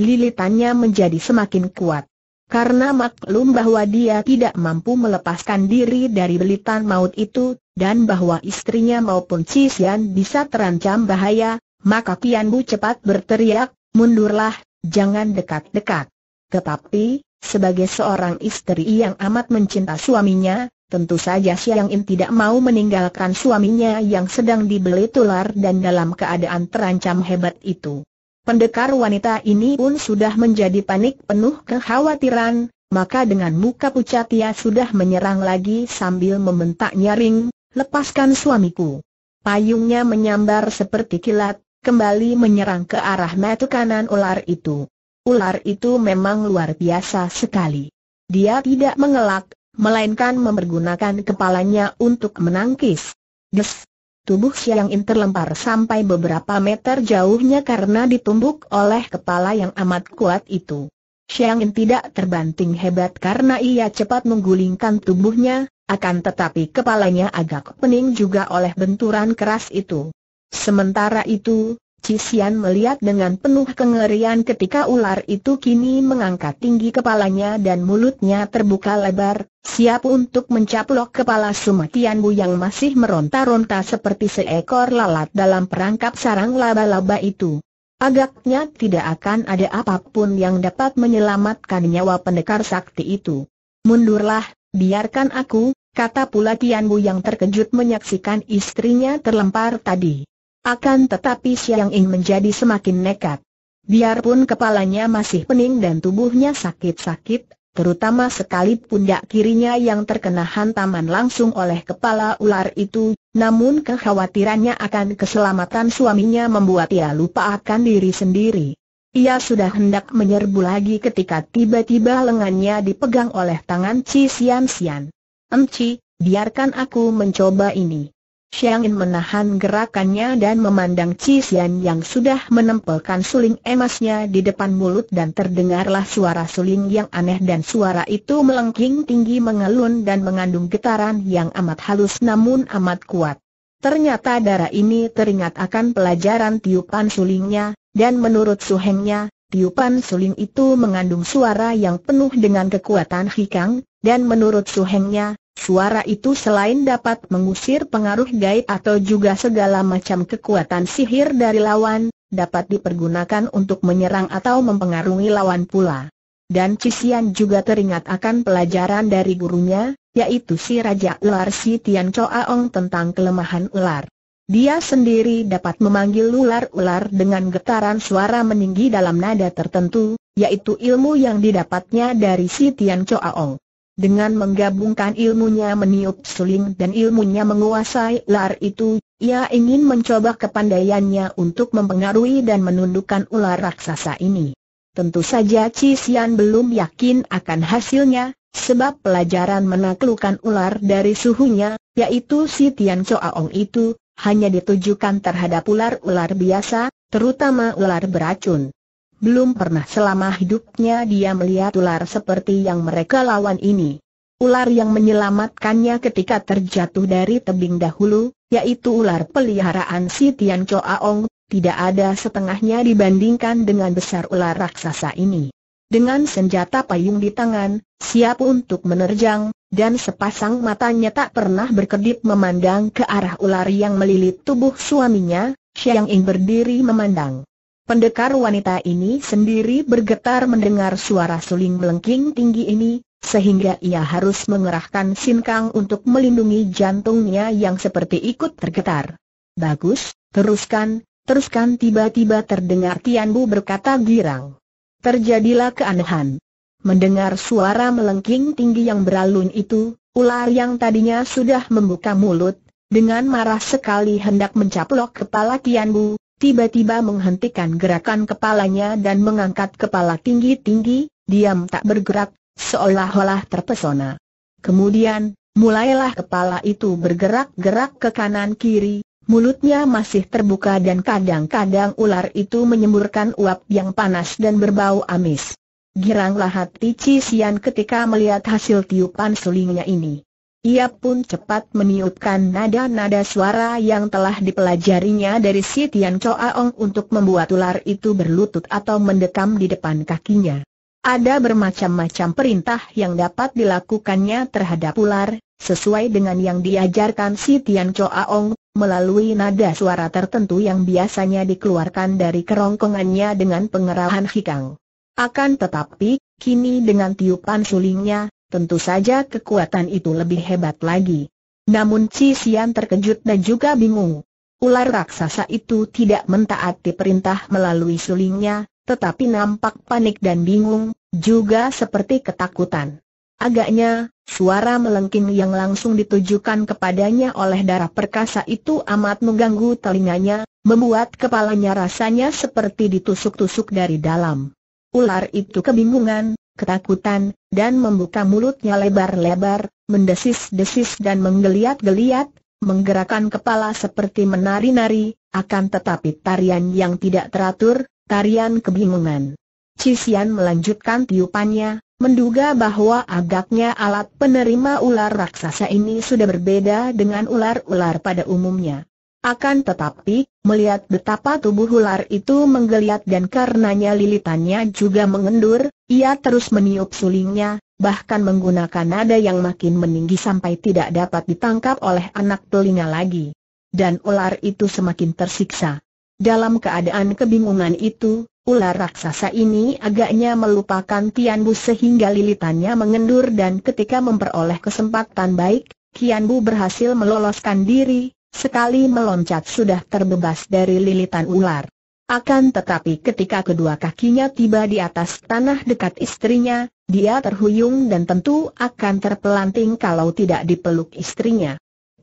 Lilitannya menjadi semakin kuat. Karena maklum bahwa dia tidak mampu melepaskan diri dari belitan maut itu, dan bahwa istrinya maupun Cisian bisa terancam bahaya, maka pianbu cepat berteriak, mundurlah, jangan dekat-dekat. Tetapi, sebagai seorang istri yang amat mencinta suaminya, tentu saja Siang In tidak mau meninggalkan suaminya yang sedang dibeli tular dan dalam keadaan terancam hebat itu. Pendekar wanita ini pun sudah menjadi panik penuh kekhawatiran, maka dengan muka pucat ia sudah menyerang lagi sambil membentak nyaring, lepaskan suamiku. Payungnya menyambar seperti kilat, kembali menyerang ke arah mata kanan ular itu. Ular itu memang luar biasa sekali. Dia tidak mengelak, melainkan mempergunakan kepalanya untuk menangkis. Des! Tubuh Siang In terlempar sampai beberapa meter jauhnya karena ditumbuk oleh kepala yang amat kuat itu. Siang In tidak terbanting hebat karena ia cepat menggulingkan tubuhnya, akan tetapi kepalanya agak pening juga oleh benturan keras itu. Sementara itu, Cisian melihat dengan penuh kengerian ketika ular itu kini mengangkat tinggi kepalanya dan mulutnya terbuka lebar, siap untuk mencaplok kepala Sumatianbu yang masih meronta-ronta seperti seekor lalat dalam perangkap sarang laba-laba itu. Agaknya tidak akan ada apapun yang dapat menyelamatkan nyawa pendekar sakti itu. Mundurlah, biarkan aku, kata pula Tianbu yang terkejut menyaksikan istrinya terlempar tadi. Akan tetapi Siang Ing menjadi semakin nekat. Biarpun kepalanya masih pening dan tubuhnya sakit-sakit, terutama sekali pundak kirinya yang terkena hantaman langsung oleh kepala ular itu, namun kekhawatirannya akan keselamatan suaminya membuat ia lupa akan diri sendiri. Ia sudah hendak menyerbu lagi ketika tiba-tiba lengannya dipegang oleh tangan Ci Sian Sian. Enci, biarkan aku mencoba ini. Xiangin menahan gerakannya dan memandang Cisian yang sudah menempelkan suling emasnya di depan mulut dan terdengarlah suara suling yang aneh dan suara itu melengking tinggi mengelun dan mengandung getaran yang amat halus namun amat kuat. Ternyata darah ini teringat akan pelajaran tiupan sulingnya, dan menurut suhengnya, tiupan suling itu mengandung suara yang penuh dengan kekuatan hikang, dan menurut suhengnya, Suara itu selain dapat mengusir pengaruh gaib atau juga segala macam kekuatan sihir dari lawan, dapat dipergunakan untuk menyerang atau mempengaruhi lawan pula. Dan Cisian juga teringat akan pelajaran dari gurunya, yaitu si Raja Ular Si Tian Choaong tentang kelemahan ular. Dia sendiri dapat memanggil ular-ular dengan getaran suara meninggi dalam nada tertentu, yaitu ilmu yang didapatnya dari si Tian Choaong. Dengan menggabungkan ilmunya meniup suling dan ilmunya menguasai ular itu, ia ingin mencoba kepandaiannya untuk mempengaruhi dan menundukkan ular raksasa ini. Tentu saja Cisian belum yakin akan hasilnya, sebab pelajaran menaklukkan ular dari suhunya, yaitu si Tian Choaong itu, hanya ditujukan terhadap ular-ular biasa, terutama ular beracun belum pernah selama hidupnya dia melihat ular seperti yang mereka lawan ini. Ular yang menyelamatkannya ketika terjatuh dari tebing dahulu, yaitu ular peliharaan si Tian Aong, tidak ada setengahnya dibandingkan dengan besar ular raksasa ini. Dengan senjata payung di tangan, siap untuk menerjang, dan sepasang matanya tak pernah berkedip memandang ke arah ular yang melilit tubuh suaminya, Xiang Ying berdiri memandang. Pendekar wanita ini sendiri bergetar mendengar suara suling melengking tinggi ini, sehingga ia harus mengerahkan sinkang untuk melindungi jantungnya yang seperti ikut tergetar. Bagus, teruskan, teruskan tiba-tiba terdengar Tianbu berkata girang. Terjadilah keanehan. Mendengar suara melengking tinggi yang beralun itu, ular yang tadinya sudah membuka mulut, dengan marah sekali hendak mencaplok kepala Tianbu, tiba-tiba menghentikan gerakan kepalanya dan mengangkat kepala tinggi-tinggi, diam tak bergerak, seolah-olah terpesona. Kemudian, mulailah kepala itu bergerak-gerak ke kanan-kiri, mulutnya masih terbuka dan kadang-kadang ular itu menyemburkan uap yang panas dan berbau amis. Giranglah hati Cisian ketika melihat hasil tiupan sulingnya ini. Ia pun cepat meniupkan nada-nada suara yang telah dipelajarinya dari si Tian Choaong untuk membuat ular itu berlutut atau mendekam di depan kakinya. Ada bermacam-macam perintah yang dapat dilakukannya terhadap ular, sesuai dengan yang diajarkan si Tian Choaong, melalui nada suara tertentu yang biasanya dikeluarkan dari kerongkongannya dengan pengerahan hikang. Akan tetapi, kini dengan tiupan sulingnya, tentu saja kekuatan itu lebih hebat lagi. Namun Ci Sian terkejut dan juga bingung. Ular raksasa itu tidak mentaati perintah melalui sulingnya, tetapi nampak panik dan bingung, juga seperti ketakutan. Agaknya, suara melengking yang langsung ditujukan kepadanya oleh darah perkasa itu amat mengganggu telinganya, membuat kepalanya rasanya seperti ditusuk-tusuk dari dalam. Ular itu kebingungan, ketakutan, dan membuka mulutnya lebar-lebar, mendesis-desis dan menggeliat-geliat, menggerakkan kepala seperti menari-nari, akan tetapi tarian yang tidak teratur, tarian kebingungan. Cisian melanjutkan tiupannya, menduga bahwa agaknya alat penerima ular raksasa ini sudah berbeda dengan ular-ular pada umumnya. Akan tetapi, melihat betapa tubuh ular itu menggeliat dan karenanya lilitannya juga mengendur, ia terus meniup sulingnya, bahkan menggunakan nada yang makin meninggi sampai tidak dapat ditangkap oleh anak telinga lagi. Dan ular itu semakin tersiksa. Dalam keadaan kebingungan itu, ular raksasa ini agaknya melupakan Tian sehingga lilitannya mengendur dan ketika memperoleh kesempatan baik, Kian berhasil meloloskan diri, Sekali meloncat sudah terbebas dari lilitan ular. Akan tetapi ketika kedua kakinya tiba di atas tanah dekat istrinya, dia terhuyung dan tentu akan terpelanting kalau tidak dipeluk istrinya.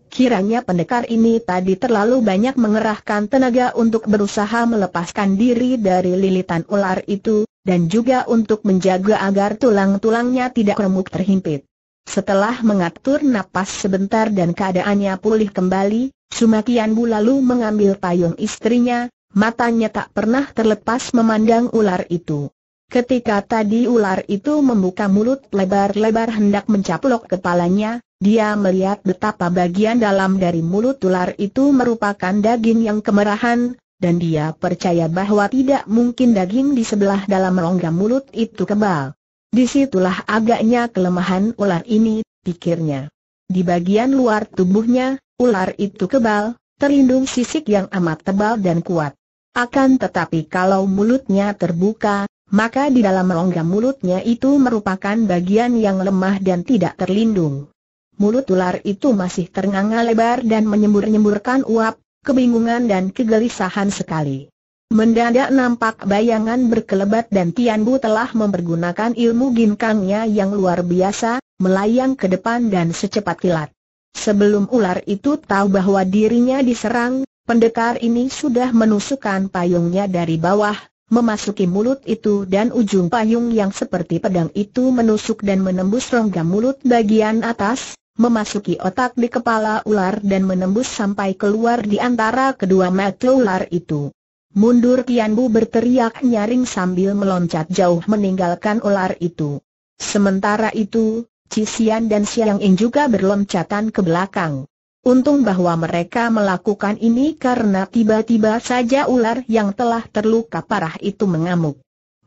Kiranya pendekar ini tadi terlalu banyak mengerahkan tenaga untuk berusaha melepaskan diri dari lilitan ular itu, dan juga untuk menjaga agar tulang-tulangnya tidak remuk terhimpit. Setelah mengatur napas sebentar dan keadaannya pulih kembali, Sumakian Bu lalu mengambil payung istrinya, matanya tak pernah terlepas memandang ular itu. Ketika tadi ular itu membuka mulut lebar-lebar hendak mencaplok kepalanya, dia melihat betapa bagian dalam dari mulut ular itu merupakan daging yang kemerahan, dan dia percaya bahwa tidak mungkin daging di sebelah dalam rongga mulut itu kebal. Disitulah agaknya kelemahan ular ini, pikirnya. Di bagian luar tubuhnya, ular itu kebal, terlindung sisik yang amat tebal dan kuat. Akan tetapi kalau mulutnya terbuka, maka di dalam rongga mulutnya itu merupakan bagian yang lemah dan tidak terlindung. Mulut ular itu masih ternganga lebar dan menyembur-nyemburkan uap, kebingungan dan kegelisahan sekali. Mendadak nampak bayangan berkelebat dan Tian Bu telah mempergunakan ilmu ginkangnya yang luar biasa, melayang ke depan dan secepat kilat. Sebelum ular itu tahu bahwa dirinya diserang, pendekar ini sudah menusukkan payungnya dari bawah, memasuki mulut itu dan ujung payung yang seperti pedang itu menusuk dan menembus rongga mulut bagian atas, memasuki otak di kepala ular dan menembus sampai keluar di antara kedua mata ular itu. Mundur Bu berteriak nyaring sambil meloncat jauh meninggalkan ular itu. Sementara itu, Cixian dan Xiang Ying juga berloncatan ke belakang. Untung bahwa mereka melakukan ini karena tiba-tiba saja ular yang telah terluka parah itu mengamuk.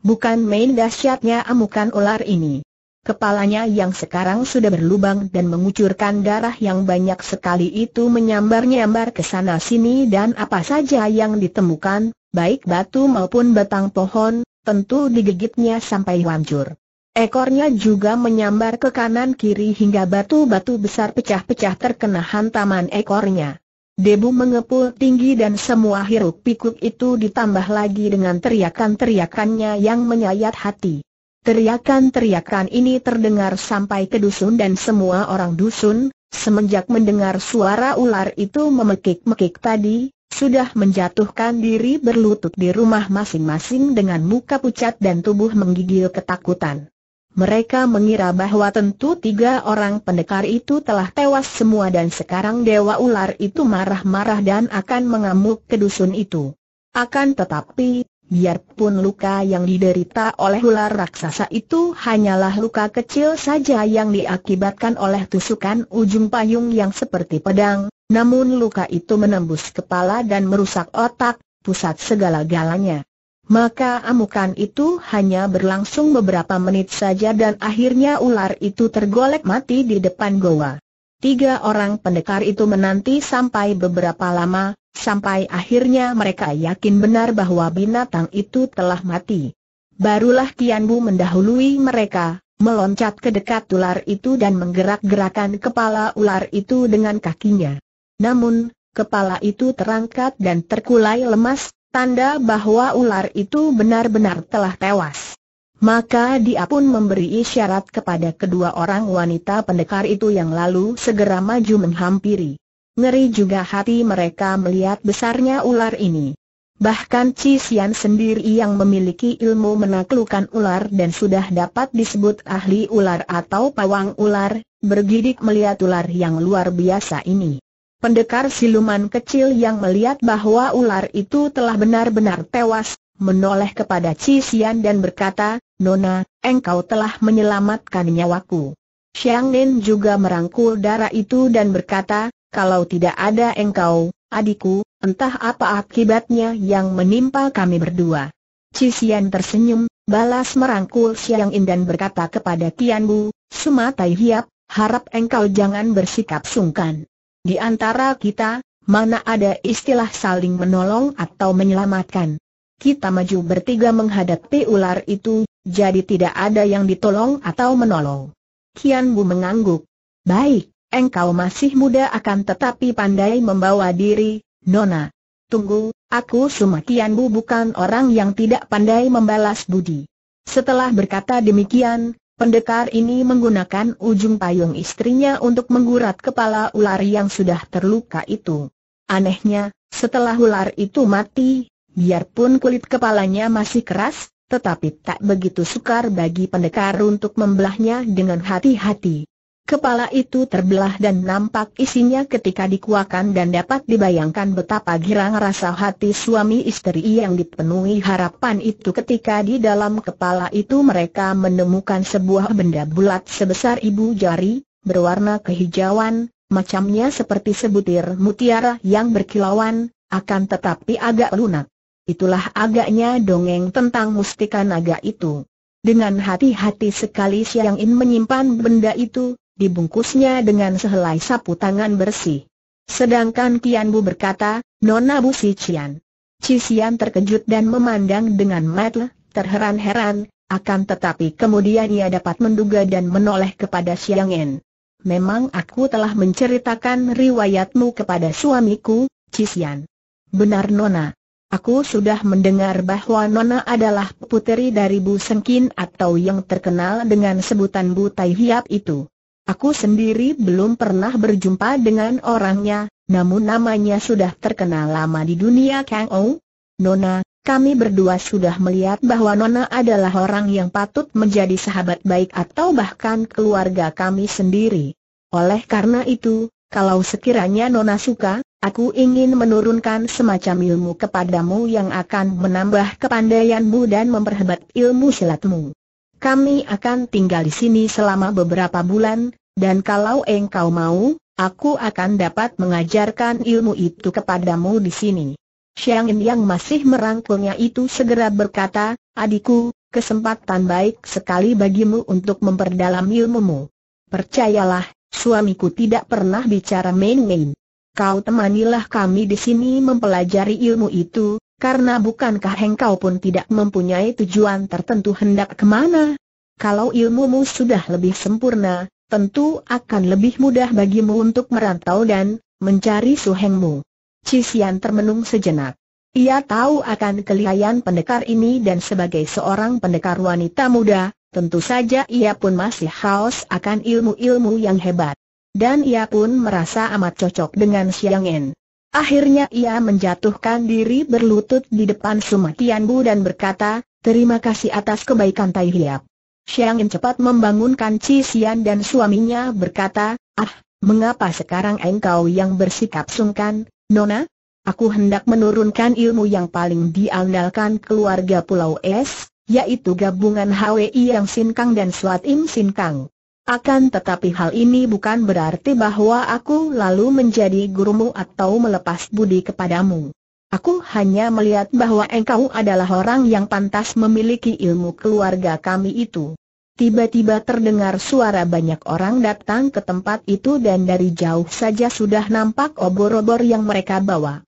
Bukan main dahsyatnya amukan ular ini. Kepalanya yang sekarang sudah berlubang dan mengucurkan darah yang banyak sekali itu menyambar-nyambar ke sana-sini dan apa saja yang ditemukan, baik batu maupun batang pohon, tentu digigitnya sampai hancur. Ekornya juga menyambar ke kanan-kiri hingga batu-batu besar pecah-pecah terkena hantaman ekornya. Debu mengepul tinggi dan semua hiruk pikuk itu ditambah lagi dengan teriakan-teriakannya yang menyayat hati. Teriakan-teriakan ini terdengar sampai ke dusun dan semua orang dusun, semenjak mendengar suara ular itu memekik-mekik tadi, sudah menjatuhkan diri berlutut di rumah masing-masing dengan muka pucat dan tubuh menggigil ketakutan. Mereka mengira bahwa tentu tiga orang pendekar itu telah tewas semua dan sekarang Dewa Ular itu marah-marah dan akan mengamuk ke dusun itu. Akan tetapi, Biarpun luka yang diderita oleh ular raksasa itu hanyalah luka kecil saja yang diakibatkan oleh tusukan ujung payung yang seperti pedang, namun luka itu menembus kepala dan merusak otak, pusat segala-galanya. Maka amukan itu hanya berlangsung beberapa menit saja dan akhirnya ular itu tergolek mati di depan goa. Tiga orang pendekar itu menanti sampai beberapa lama, sampai akhirnya mereka yakin benar bahwa binatang itu telah mati. Barulah Tian mendahului mereka, meloncat ke dekat ular itu dan menggerak-gerakan kepala ular itu dengan kakinya. Namun, kepala itu terangkat dan terkulai lemas, tanda bahwa ular itu benar-benar telah tewas. Maka dia pun memberi isyarat kepada kedua orang wanita pendekar itu yang lalu segera maju menghampiri. Ngeri juga hati mereka melihat besarnya ular ini. Bahkan Cisian sendiri yang memiliki ilmu menaklukkan ular dan sudah dapat disebut ahli ular atau pawang ular, bergidik melihat ular yang luar biasa ini. Pendekar siluman kecil yang melihat bahwa ular itu telah benar-benar tewas, menoleh kepada Cisian dan berkata, Nona, engkau telah menyelamatkan nyawaku. Xiang Nen juga merangkul darah itu dan berkata, kalau tidak ada engkau, adikku, entah apa akibatnya yang menimpa kami berdua. Cisian tersenyum, balas merangkul Xiang In dan berkata kepada Tian Bu, Sumatai Hiap, harap engkau jangan bersikap sungkan. Di antara kita, mana ada istilah saling menolong atau menyelamatkan kita maju bertiga menghadapi ular itu, jadi tidak ada yang ditolong atau menolong. Kian Bu mengangguk. Baik, engkau masih muda akan tetapi pandai membawa diri, Nona. Tunggu, aku Suma Kian Bu bukan orang yang tidak pandai membalas budi. Setelah berkata demikian, pendekar ini menggunakan ujung payung istrinya untuk menggurat kepala ular yang sudah terluka itu. Anehnya, setelah ular itu mati, Biarpun kulit kepalanya masih keras, tetapi tak begitu sukar bagi pendekar untuk membelahnya dengan hati-hati. Kepala itu terbelah dan nampak isinya ketika dikuakan dan dapat dibayangkan betapa girang rasa hati suami istri yang dipenuhi harapan itu ketika di dalam kepala itu mereka menemukan sebuah benda bulat sebesar ibu jari, berwarna kehijauan, macamnya seperti sebutir mutiara yang berkilauan, akan tetapi agak lunak. Itulah agaknya dongeng tentang mustika naga itu. Dengan hati-hati sekali Siang In menyimpan benda itu, dibungkusnya dengan sehelai sapu tangan bersih. Sedangkan Tian Bu berkata, Nona Bu Si Cian. Cisian terkejut dan memandang dengan mata terheran-heran, akan tetapi kemudian ia dapat menduga dan menoleh kepada Siang In. Memang aku telah menceritakan riwayatmu kepada suamiku, Cisian. Benar Nona, Aku sudah mendengar bahwa Nona adalah puteri dari Bu Sengkin atau yang terkenal dengan sebutan Bu Tai Hiap itu. Aku sendiri belum pernah berjumpa dengan orangnya, namun namanya sudah terkenal lama di dunia Kang Ou. Nona, kami berdua sudah melihat bahwa Nona adalah orang yang patut menjadi sahabat baik atau bahkan keluarga kami sendiri. Oleh karena itu, kalau sekiranya Nona suka, Aku ingin menurunkan semacam ilmu kepadamu yang akan menambah kepandaianmu dan memperhebat ilmu silatmu. Kami akan tinggal di sini selama beberapa bulan, dan kalau engkau mau, aku akan dapat mengajarkan ilmu itu kepadamu di sini. Xiang Yin yang masih merangkulnya itu segera berkata, adikku, kesempatan baik sekali bagimu untuk memperdalam ilmumu. Percayalah, suamiku tidak pernah bicara main-main kau temanilah kami di sini mempelajari ilmu itu, karena bukankah engkau pun tidak mempunyai tujuan tertentu hendak kemana? Kalau ilmu ilmumu sudah lebih sempurna, tentu akan lebih mudah bagimu untuk merantau dan mencari suhengmu. Cisian termenung sejenak. Ia tahu akan kelihayan pendekar ini dan sebagai seorang pendekar wanita muda, tentu saja ia pun masih haus akan ilmu-ilmu yang hebat dan ia pun merasa amat cocok dengan Xiang En. Akhirnya ia menjatuhkan diri berlutut di depan Sumatian Bu dan berkata, terima kasih atas kebaikan Tai Hiap. Xiang En cepat membangunkan Chi Xian dan suaminya berkata, ah, mengapa sekarang engkau yang bersikap sungkan, Nona? Aku hendak menurunkan ilmu yang paling diandalkan keluarga Pulau Es, yaitu gabungan HWI yang Sinkang dan Suat Im Sinkang. Akan tetapi hal ini bukan berarti bahwa aku lalu menjadi gurumu atau melepas budi kepadamu. Aku hanya melihat bahwa engkau adalah orang yang pantas memiliki ilmu keluarga kami itu. Tiba-tiba terdengar suara banyak orang datang ke tempat itu dan dari jauh saja sudah nampak obor-obor yang mereka bawa.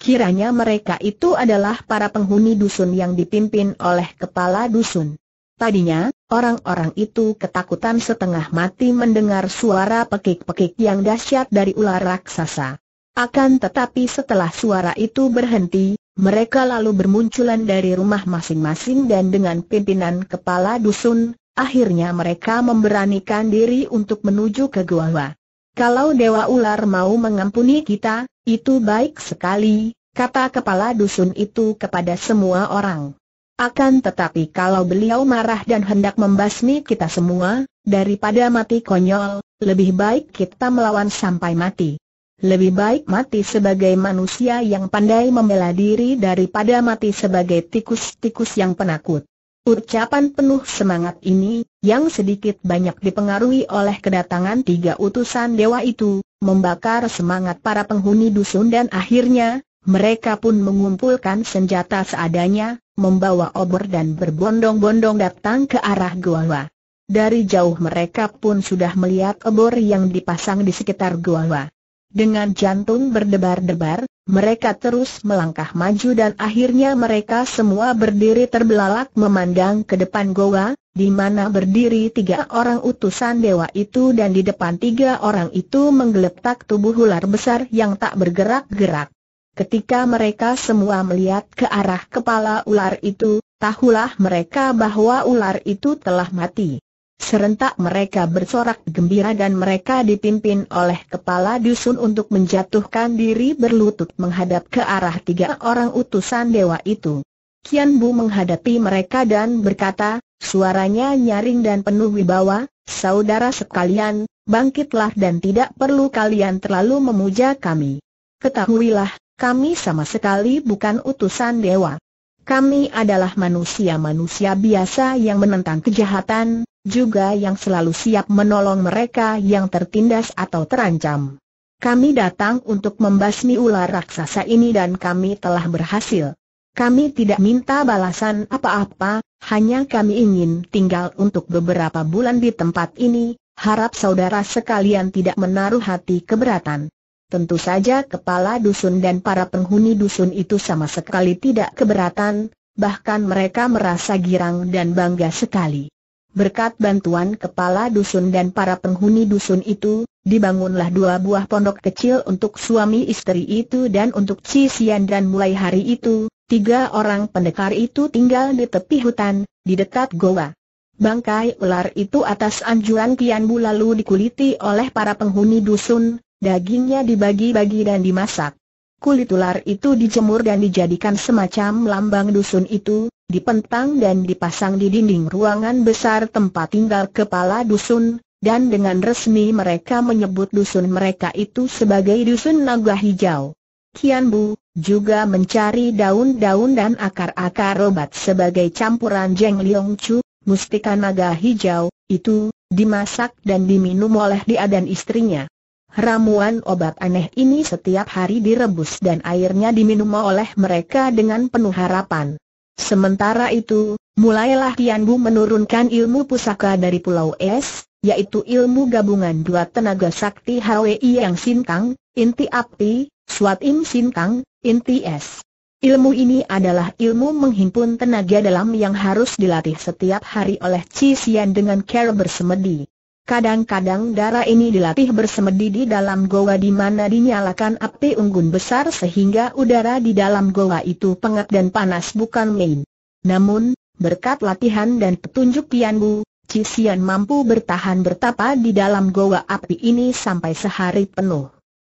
Kiranya mereka itu adalah para penghuni dusun yang dipimpin oleh kepala dusun. Tadinya, orang-orang itu ketakutan setengah mati mendengar suara pekik-pekik yang dahsyat dari ular raksasa. Akan tetapi setelah suara itu berhenti, mereka lalu bermunculan dari rumah masing-masing dan dengan pimpinan kepala dusun, akhirnya mereka memberanikan diri untuk menuju ke gua. Kalau Dewa Ular mau mengampuni kita, itu baik sekali, kata kepala dusun itu kepada semua orang. Akan tetapi kalau beliau marah dan hendak membasmi kita semua, daripada mati konyol, lebih baik kita melawan sampai mati. Lebih baik mati sebagai manusia yang pandai membela diri daripada mati sebagai tikus-tikus yang penakut. Ucapan penuh semangat ini, yang sedikit banyak dipengaruhi oleh kedatangan tiga utusan dewa itu, membakar semangat para penghuni dusun dan akhirnya, mereka pun mengumpulkan senjata seadanya, membawa obor dan berbondong-bondong datang ke arah gua. Dari jauh mereka pun sudah melihat obor yang dipasang di sekitar gua. Dengan jantung berdebar-debar, mereka terus melangkah maju dan akhirnya mereka semua berdiri terbelalak memandang ke depan goa, di mana berdiri tiga orang utusan dewa itu dan di depan tiga orang itu menggeletak tubuh ular besar yang tak bergerak-gerak. Ketika mereka semua melihat ke arah kepala ular itu, tahulah mereka bahwa ular itu telah mati. Serentak mereka bersorak gembira dan mereka dipimpin oleh kepala dusun untuk menjatuhkan diri berlutut menghadap ke arah tiga orang utusan dewa itu. Kian Bu menghadapi mereka dan berkata, suaranya nyaring dan penuh wibawa, saudara sekalian, bangkitlah dan tidak perlu kalian terlalu memuja kami. Ketahuilah, kami sama sekali bukan utusan dewa. Kami adalah manusia-manusia biasa yang menentang kejahatan, juga yang selalu siap menolong mereka yang tertindas atau terancam. Kami datang untuk membasmi ular raksasa ini dan kami telah berhasil. Kami tidak minta balasan apa-apa, hanya kami ingin tinggal untuk beberapa bulan di tempat ini, harap saudara sekalian tidak menaruh hati keberatan. Tentu saja kepala dusun dan para penghuni dusun itu sama sekali tidak keberatan, bahkan mereka merasa girang dan bangga sekali. Berkat bantuan kepala dusun dan para penghuni dusun itu, dibangunlah dua buah pondok kecil untuk suami istri itu dan untuk Cisian. dan mulai hari itu, tiga orang pendekar itu tinggal di tepi hutan, di dekat goa. Bangkai ular itu atas anjuran Kian Bu lalu dikuliti oleh para penghuni dusun, Dagingnya dibagi-bagi dan dimasak. Kulit ular itu dijemur dan dijadikan semacam lambang dusun itu, dipentang dan dipasang di dinding ruangan besar tempat tinggal kepala dusun, dan dengan resmi mereka menyebut dusun mereka itu sebagai dusun naga hijau. Kian Bu, juga mencari daun-daun dan akar-akar obat sebagai campuran Jeng Liong Chu, mustika naga hijau, itu, dimasak dan diminum oleh dia dan istrinya. Ramuan obat aneh ini setiap hari direbus dan airnya diminum oleh mereka dengan penuh harapan. Sementara itu, mulailah Tian Bu menurunkan ilmu pusaka dari Pulau Es, yaitu ilmu gabungan dua tenaga sakti Hwi yang Sintang, Inti Api, Suat Im Sintang, Inti Es. Ilmu ini adalah ilmu menghimpun tenaga dalam yang harus dilatih setiap hari oleh Cixian dengan cara bersemedi. Kadang-kadang darah ini dilatih bersemedi di dalam goa di mana dinyalakan api unggun besar sehingga udara di dalam goa itu pengap dan panas bukan main. Namun, berkat latihan dan petunjuk Tian Bu, Cisian mampu bertahan bertapa di dalam goa api ini sampai sehari penuh.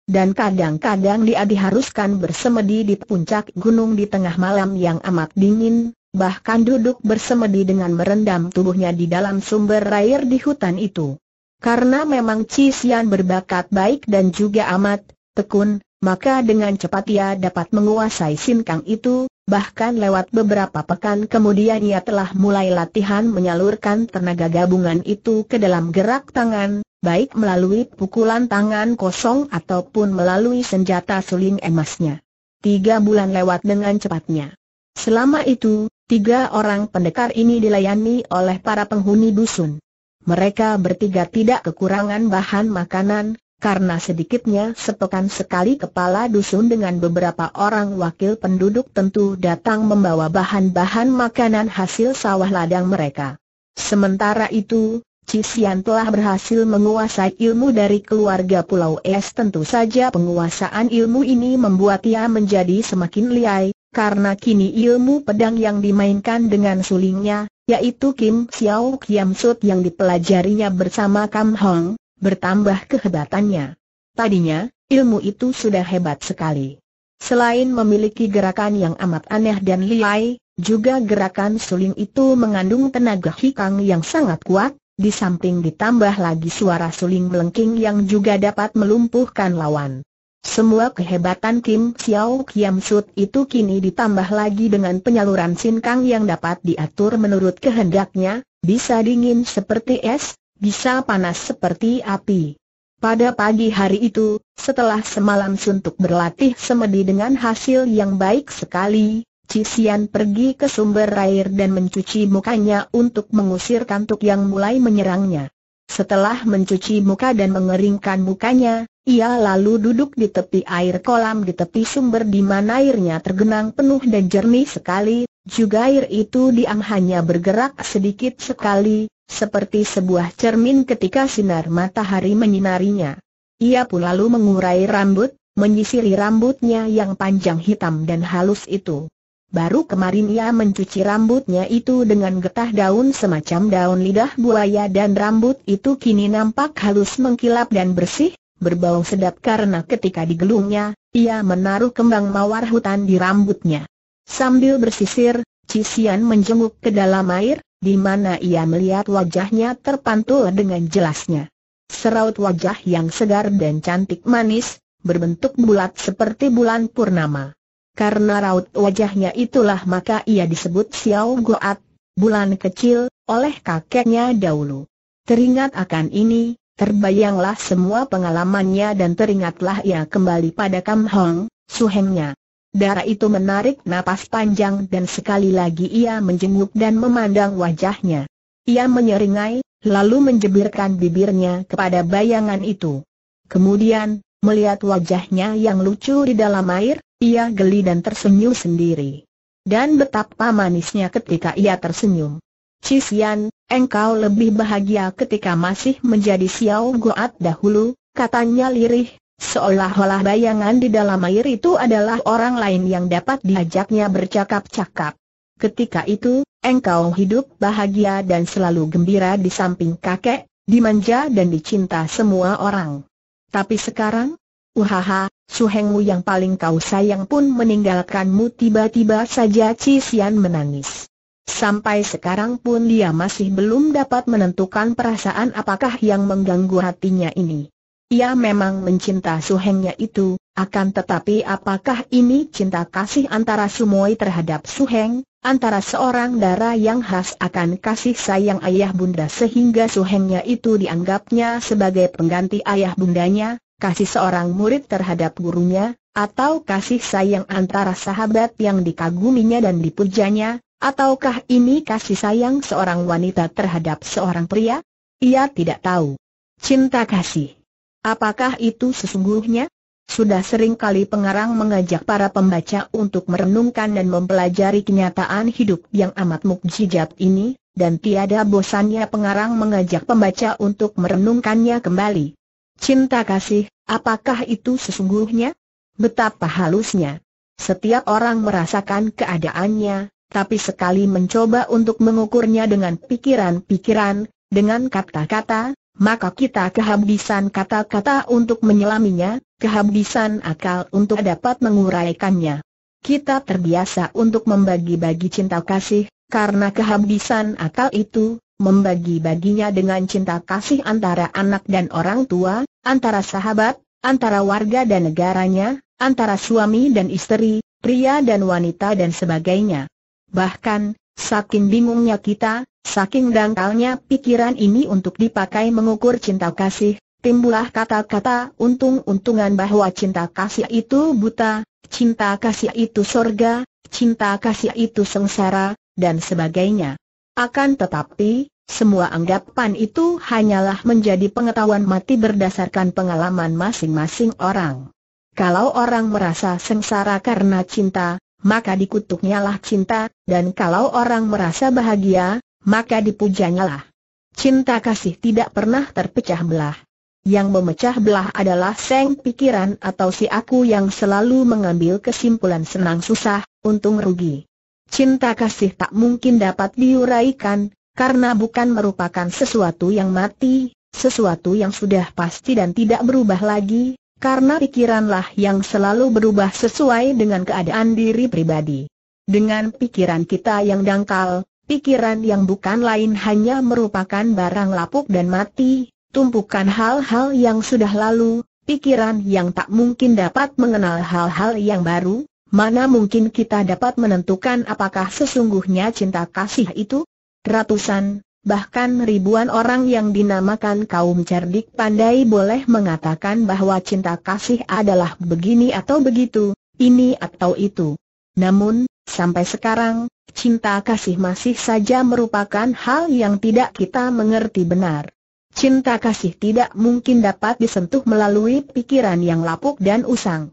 Dan kadang-kadang dia diharuskan bersemedi di puncak gunung di tengah malam yang amat dingin, bahkan duduk bersemedi dengan merendam tubuhnya di dalam sumber air di hutan itu. Karena memang Cisian berbakat baik dan juga amat tekun, maka dengan cepat ia dapat menguasai sinkang itu, bahkan lewat beberapa pekan kemudian ia telah mulai latihan menyalurkan tenaga gabungan itu ke dalam gerak tangan, baik melalui pukulan tangan kosong ataupun melalui senjata suling emasnya. Tiga bulan lewat dengan cepatnya. Selama itu, Tiga orang pendekar ini dilayani oleh para penghuni dusun. Mereka bertiga tidak kekurangan bahan makanan, karena sedikitnya setokan sekali kepala dusun dengan beberapa orang wakil penduduk tentu datang membawa bahan-bahan makanan hasil sawah ladang mereka. Sementara itu, Cisian telah berhasil menguasai ilmu dari keluarga Pulau Es tentu saja penguasaan ilmu ini membuat ia menjadi semakin liai, karena kini ilmu pedang yang dimainkan dengan sulingnya, yaitu Kim Xiao Kiam Sut yang dipelajarinya bersama Kam Hong, bertambah kehebatannya. Tadinya, ilmu itu sudah hebat sekali. Selain memiliki gerakan yang amat aneh dan liai, juga gerakan suling itu mengandung tenaga hikang yang sangat kuat, di samping ditambah lagi suara suling melengking yang juga dapat melumpuhkan lawan. Semua kehebatan Kim Xiao Kiam Sud itu kini ditambah lagi dengan penyaluran Kang yang dapat diatur menurut kehendaknya, bisa dingin seperti es, bisa panas seperti api. Pada pagi hari itu, setelah semalam suntuk berlatih semedi dengan hasil yang baik sekali, Cisian pergi ke sumber air dan mencuci mukanya untuk mengusir kantuk yang mulai menyerangnya. Setelah mencuci muka dan mengeringkan mukanya, ia lalu duduk di tepi air kolam di tepi sumber di mana airnya tergenang penuh dan jernih sekali, juga air itu diam hanya bergerak sedikit sekali, seperti sebuah cermin ketika sinar matahari menyinarinya. Ia pun lalu mengurai rambut, menyisiri rambutnya yang panjang hitam dan halus itu. Baru kemarin ia mencuci rambutnya itu dengan getah daun semacam daun lidah buaya dan rambut itu kini nampak halus mengkilap dan bersih, berbau sedap karena ketika digelungnya, ia menaruh kembang mawar hutan di rambutnya. Sambil bersisir, Cisian menjenguk ke dalam air, di mana ia melihat wajahnya terpantul dengan jelasnya. Seraut wajah yang segar dan cantik manis, berbentuk bulat seperti bulan purnama. Karena raut wajahnya itulah maka ia disebut Xiao Goat, bulan kecil, oleh kakeknya dahulu. Teringat akan ini, terbayanglah semua pengalamannya dan teringatlah ia kembali pada Kam Hong, suhengnya. Darah itu menarik napas panjang dan sekali lagi ia menjenguk dan memandang wajahnya. Ia menyeringai, lalu menjebirkan bibirnya kepada bayangan itu. Kemudian, melihat wajahnya yang lucu di dalam air, ia geli dan tersenyum sendiri. Dan betapa manisnya ketika ia tersenyum. Cisian, engkau lebih bahagia ketika masih menjadi Xiao Goat dahulu, katanya lirih, seolah-olah bayangan di dalam air itu adalah orang lain yang dapat diajaknya bercakap-cakap. Ketika itu, engkau hidup bahagia dan selalu gembira di samping kakek, dimanja dan dicinta semua orang. Tapi sekarang, Uhaha, suhengmu yang paling kau sayang pun meninggalkanmu tiba-tiba saja Cisian menangis. Sampai sekarang pun dia masih belum dapat menentukan perasaan apakah yang mengganggu hatinya ini. Ia memang mencinta suhengnya itu, akan tetapi apakah ini cinta kasih antara Sumoi terhadap suheng, antara seorang darah yang khas akan kasih sayang ayah bunda sehingga suhengnya itu dianggapnya sebagai pengganti ayah bundanya, kasih seorang murid terhadap gurunya, atau kasih sayang antara sahabat yang dikaguminya dan dipujanya, ataukah ini kasih sayang seorang wanita terhadap seorang pria? Ia tidak tahu. Cinta kasih. Apakah itu sesungguhnya? Sudah sering kali pengarang mengajak para pembaca untuk merenungkan dan mempelajari kenyataan hidup yang amat mukjizat ini, dan tiada bosannya pengarang mengajak pembaca untuk merenungkannya kembali. Cinta kasih, apakah itu sesungguhnya? Betapa halusnya. Setiap orang merasakan keadaannya, tapi sekali mencoba untuk mengukurnya dengan pikiran-pikiran, dengan kata-kata, maka kita kehabisan kata-kata untuk menyelaminya, kehabisan akal untuk dapat menguraikannya. Kita terbiasa untuk membagi-bagi cinta kasih, karena kehabisan akal itu, membagi-baginya dengan cinta kasih antara anak dan orang tua, antara sahabat, antara warga dan negaranya, antara suami dan istri, pria dan wanita dan sebagainya. Bahkan, saking bingungnya kita, saking dangkalnya pikiran ini untuk dipakai mengukur cinta kasih, timbulah kata-kata untung-untungan bahwa cinta kasih itu buta, cinta kasih itu sorga, cinta kasih itu sengsara, dan sebagainya. Akan tetapi, semua anggapan itu hanyalah menjadi pengetahuan mati berdasarkan pengalaman masing-masing orang. Kalau orang merasa sengsara karena cinta, maka dikutuknyalah cinta, dan kalau orang merasa bahagia, maka dipujanyalah. Cinta kasih tidak pernah terpecah belah. Yang memecah belah adalah seng pikiran atau si aku yang selalu mengambil kesimpulan senang susah, untung rugi cinta kasih tak mungkin dapat diuraikan, karena bukan merupakan sesuatu yang mati, sesuatu yang sudah pasti dan tidak berubah lagi, karena pikiranlah yang selalu berubah sesuai dengan keadaan diri pribadi. Dengan pikiran kita yang dangkal, pikiran yang bukan lain hanya merupakan barang lapuk dan mati, tumpukan hal-hal yang sudah lalu, pikiran yang tak mungkin dapat mengenal hal-hal yang baru, Mana mungkin kita dapat menentukan apakah sesungguhnya cinta kasih itu? Ratusan, bahkan ribuan orang yang dinamakan kaum cerdik pandai boleh mengatakan bahwa cinta kasih adalah begini atau begitu, ini atau itu. Namun, sampai sekarang, cinta kasih masih saja merupakan hal yang tidak kita mengerti benar. Cinta kasih tidak mungkin dapat disentuh melalui pikiran yang lapuk dan usang.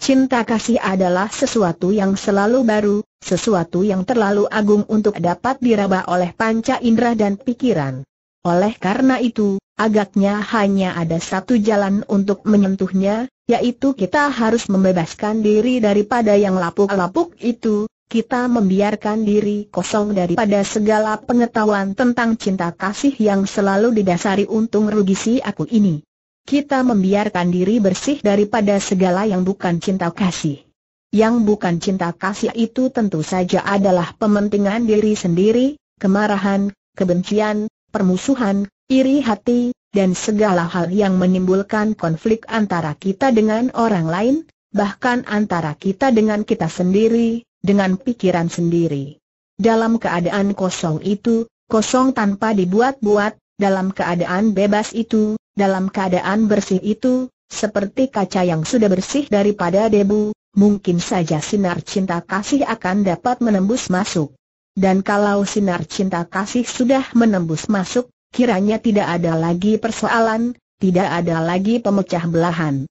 Cinta kasih adalah sesuatu yang selalu baru, sesuatu yang terlalu agung untuk dapat diraba oleh panca indera dan pikiran. Oleh karena itu, agaknya hanya ada satu jalan untuk menyentuhnya, yaitu kita harus membebaskan diri daripada yang lapuk-lapuk itu, kita membiarkan diri kosong daripada segala pengetahuan tentang cinta kasih yang selalu didasari untung rugi si aku ini kita membiarkan diri bersih daripada segala yang bukan cinta kasih. Yang bukan cinta kasih itu tentu saja adalah pementingan diri sendiri, kemarahan, kebencian, permusuhan, iri hati, dan segala hal yang menimbulkan konflik antara kita dengan orang lain, bahkan antara kita dengan kita sendiri, dengan pikiran sendiri. Dalam keadaan kosong itu, kosong tanpa dibuat-buat, dalam keadaan bebas itu, dalam keadaan bersih itu, seperti kaca yang sudah bersih daripada debu, mungkin saja sinar cinta kasih akan dapat menembus masuk. Dan kalau sinar cinta kasih sudah menembus masuk, kiranya tidak ada lagi persoalan, tidak ada lagi pemecah belahan.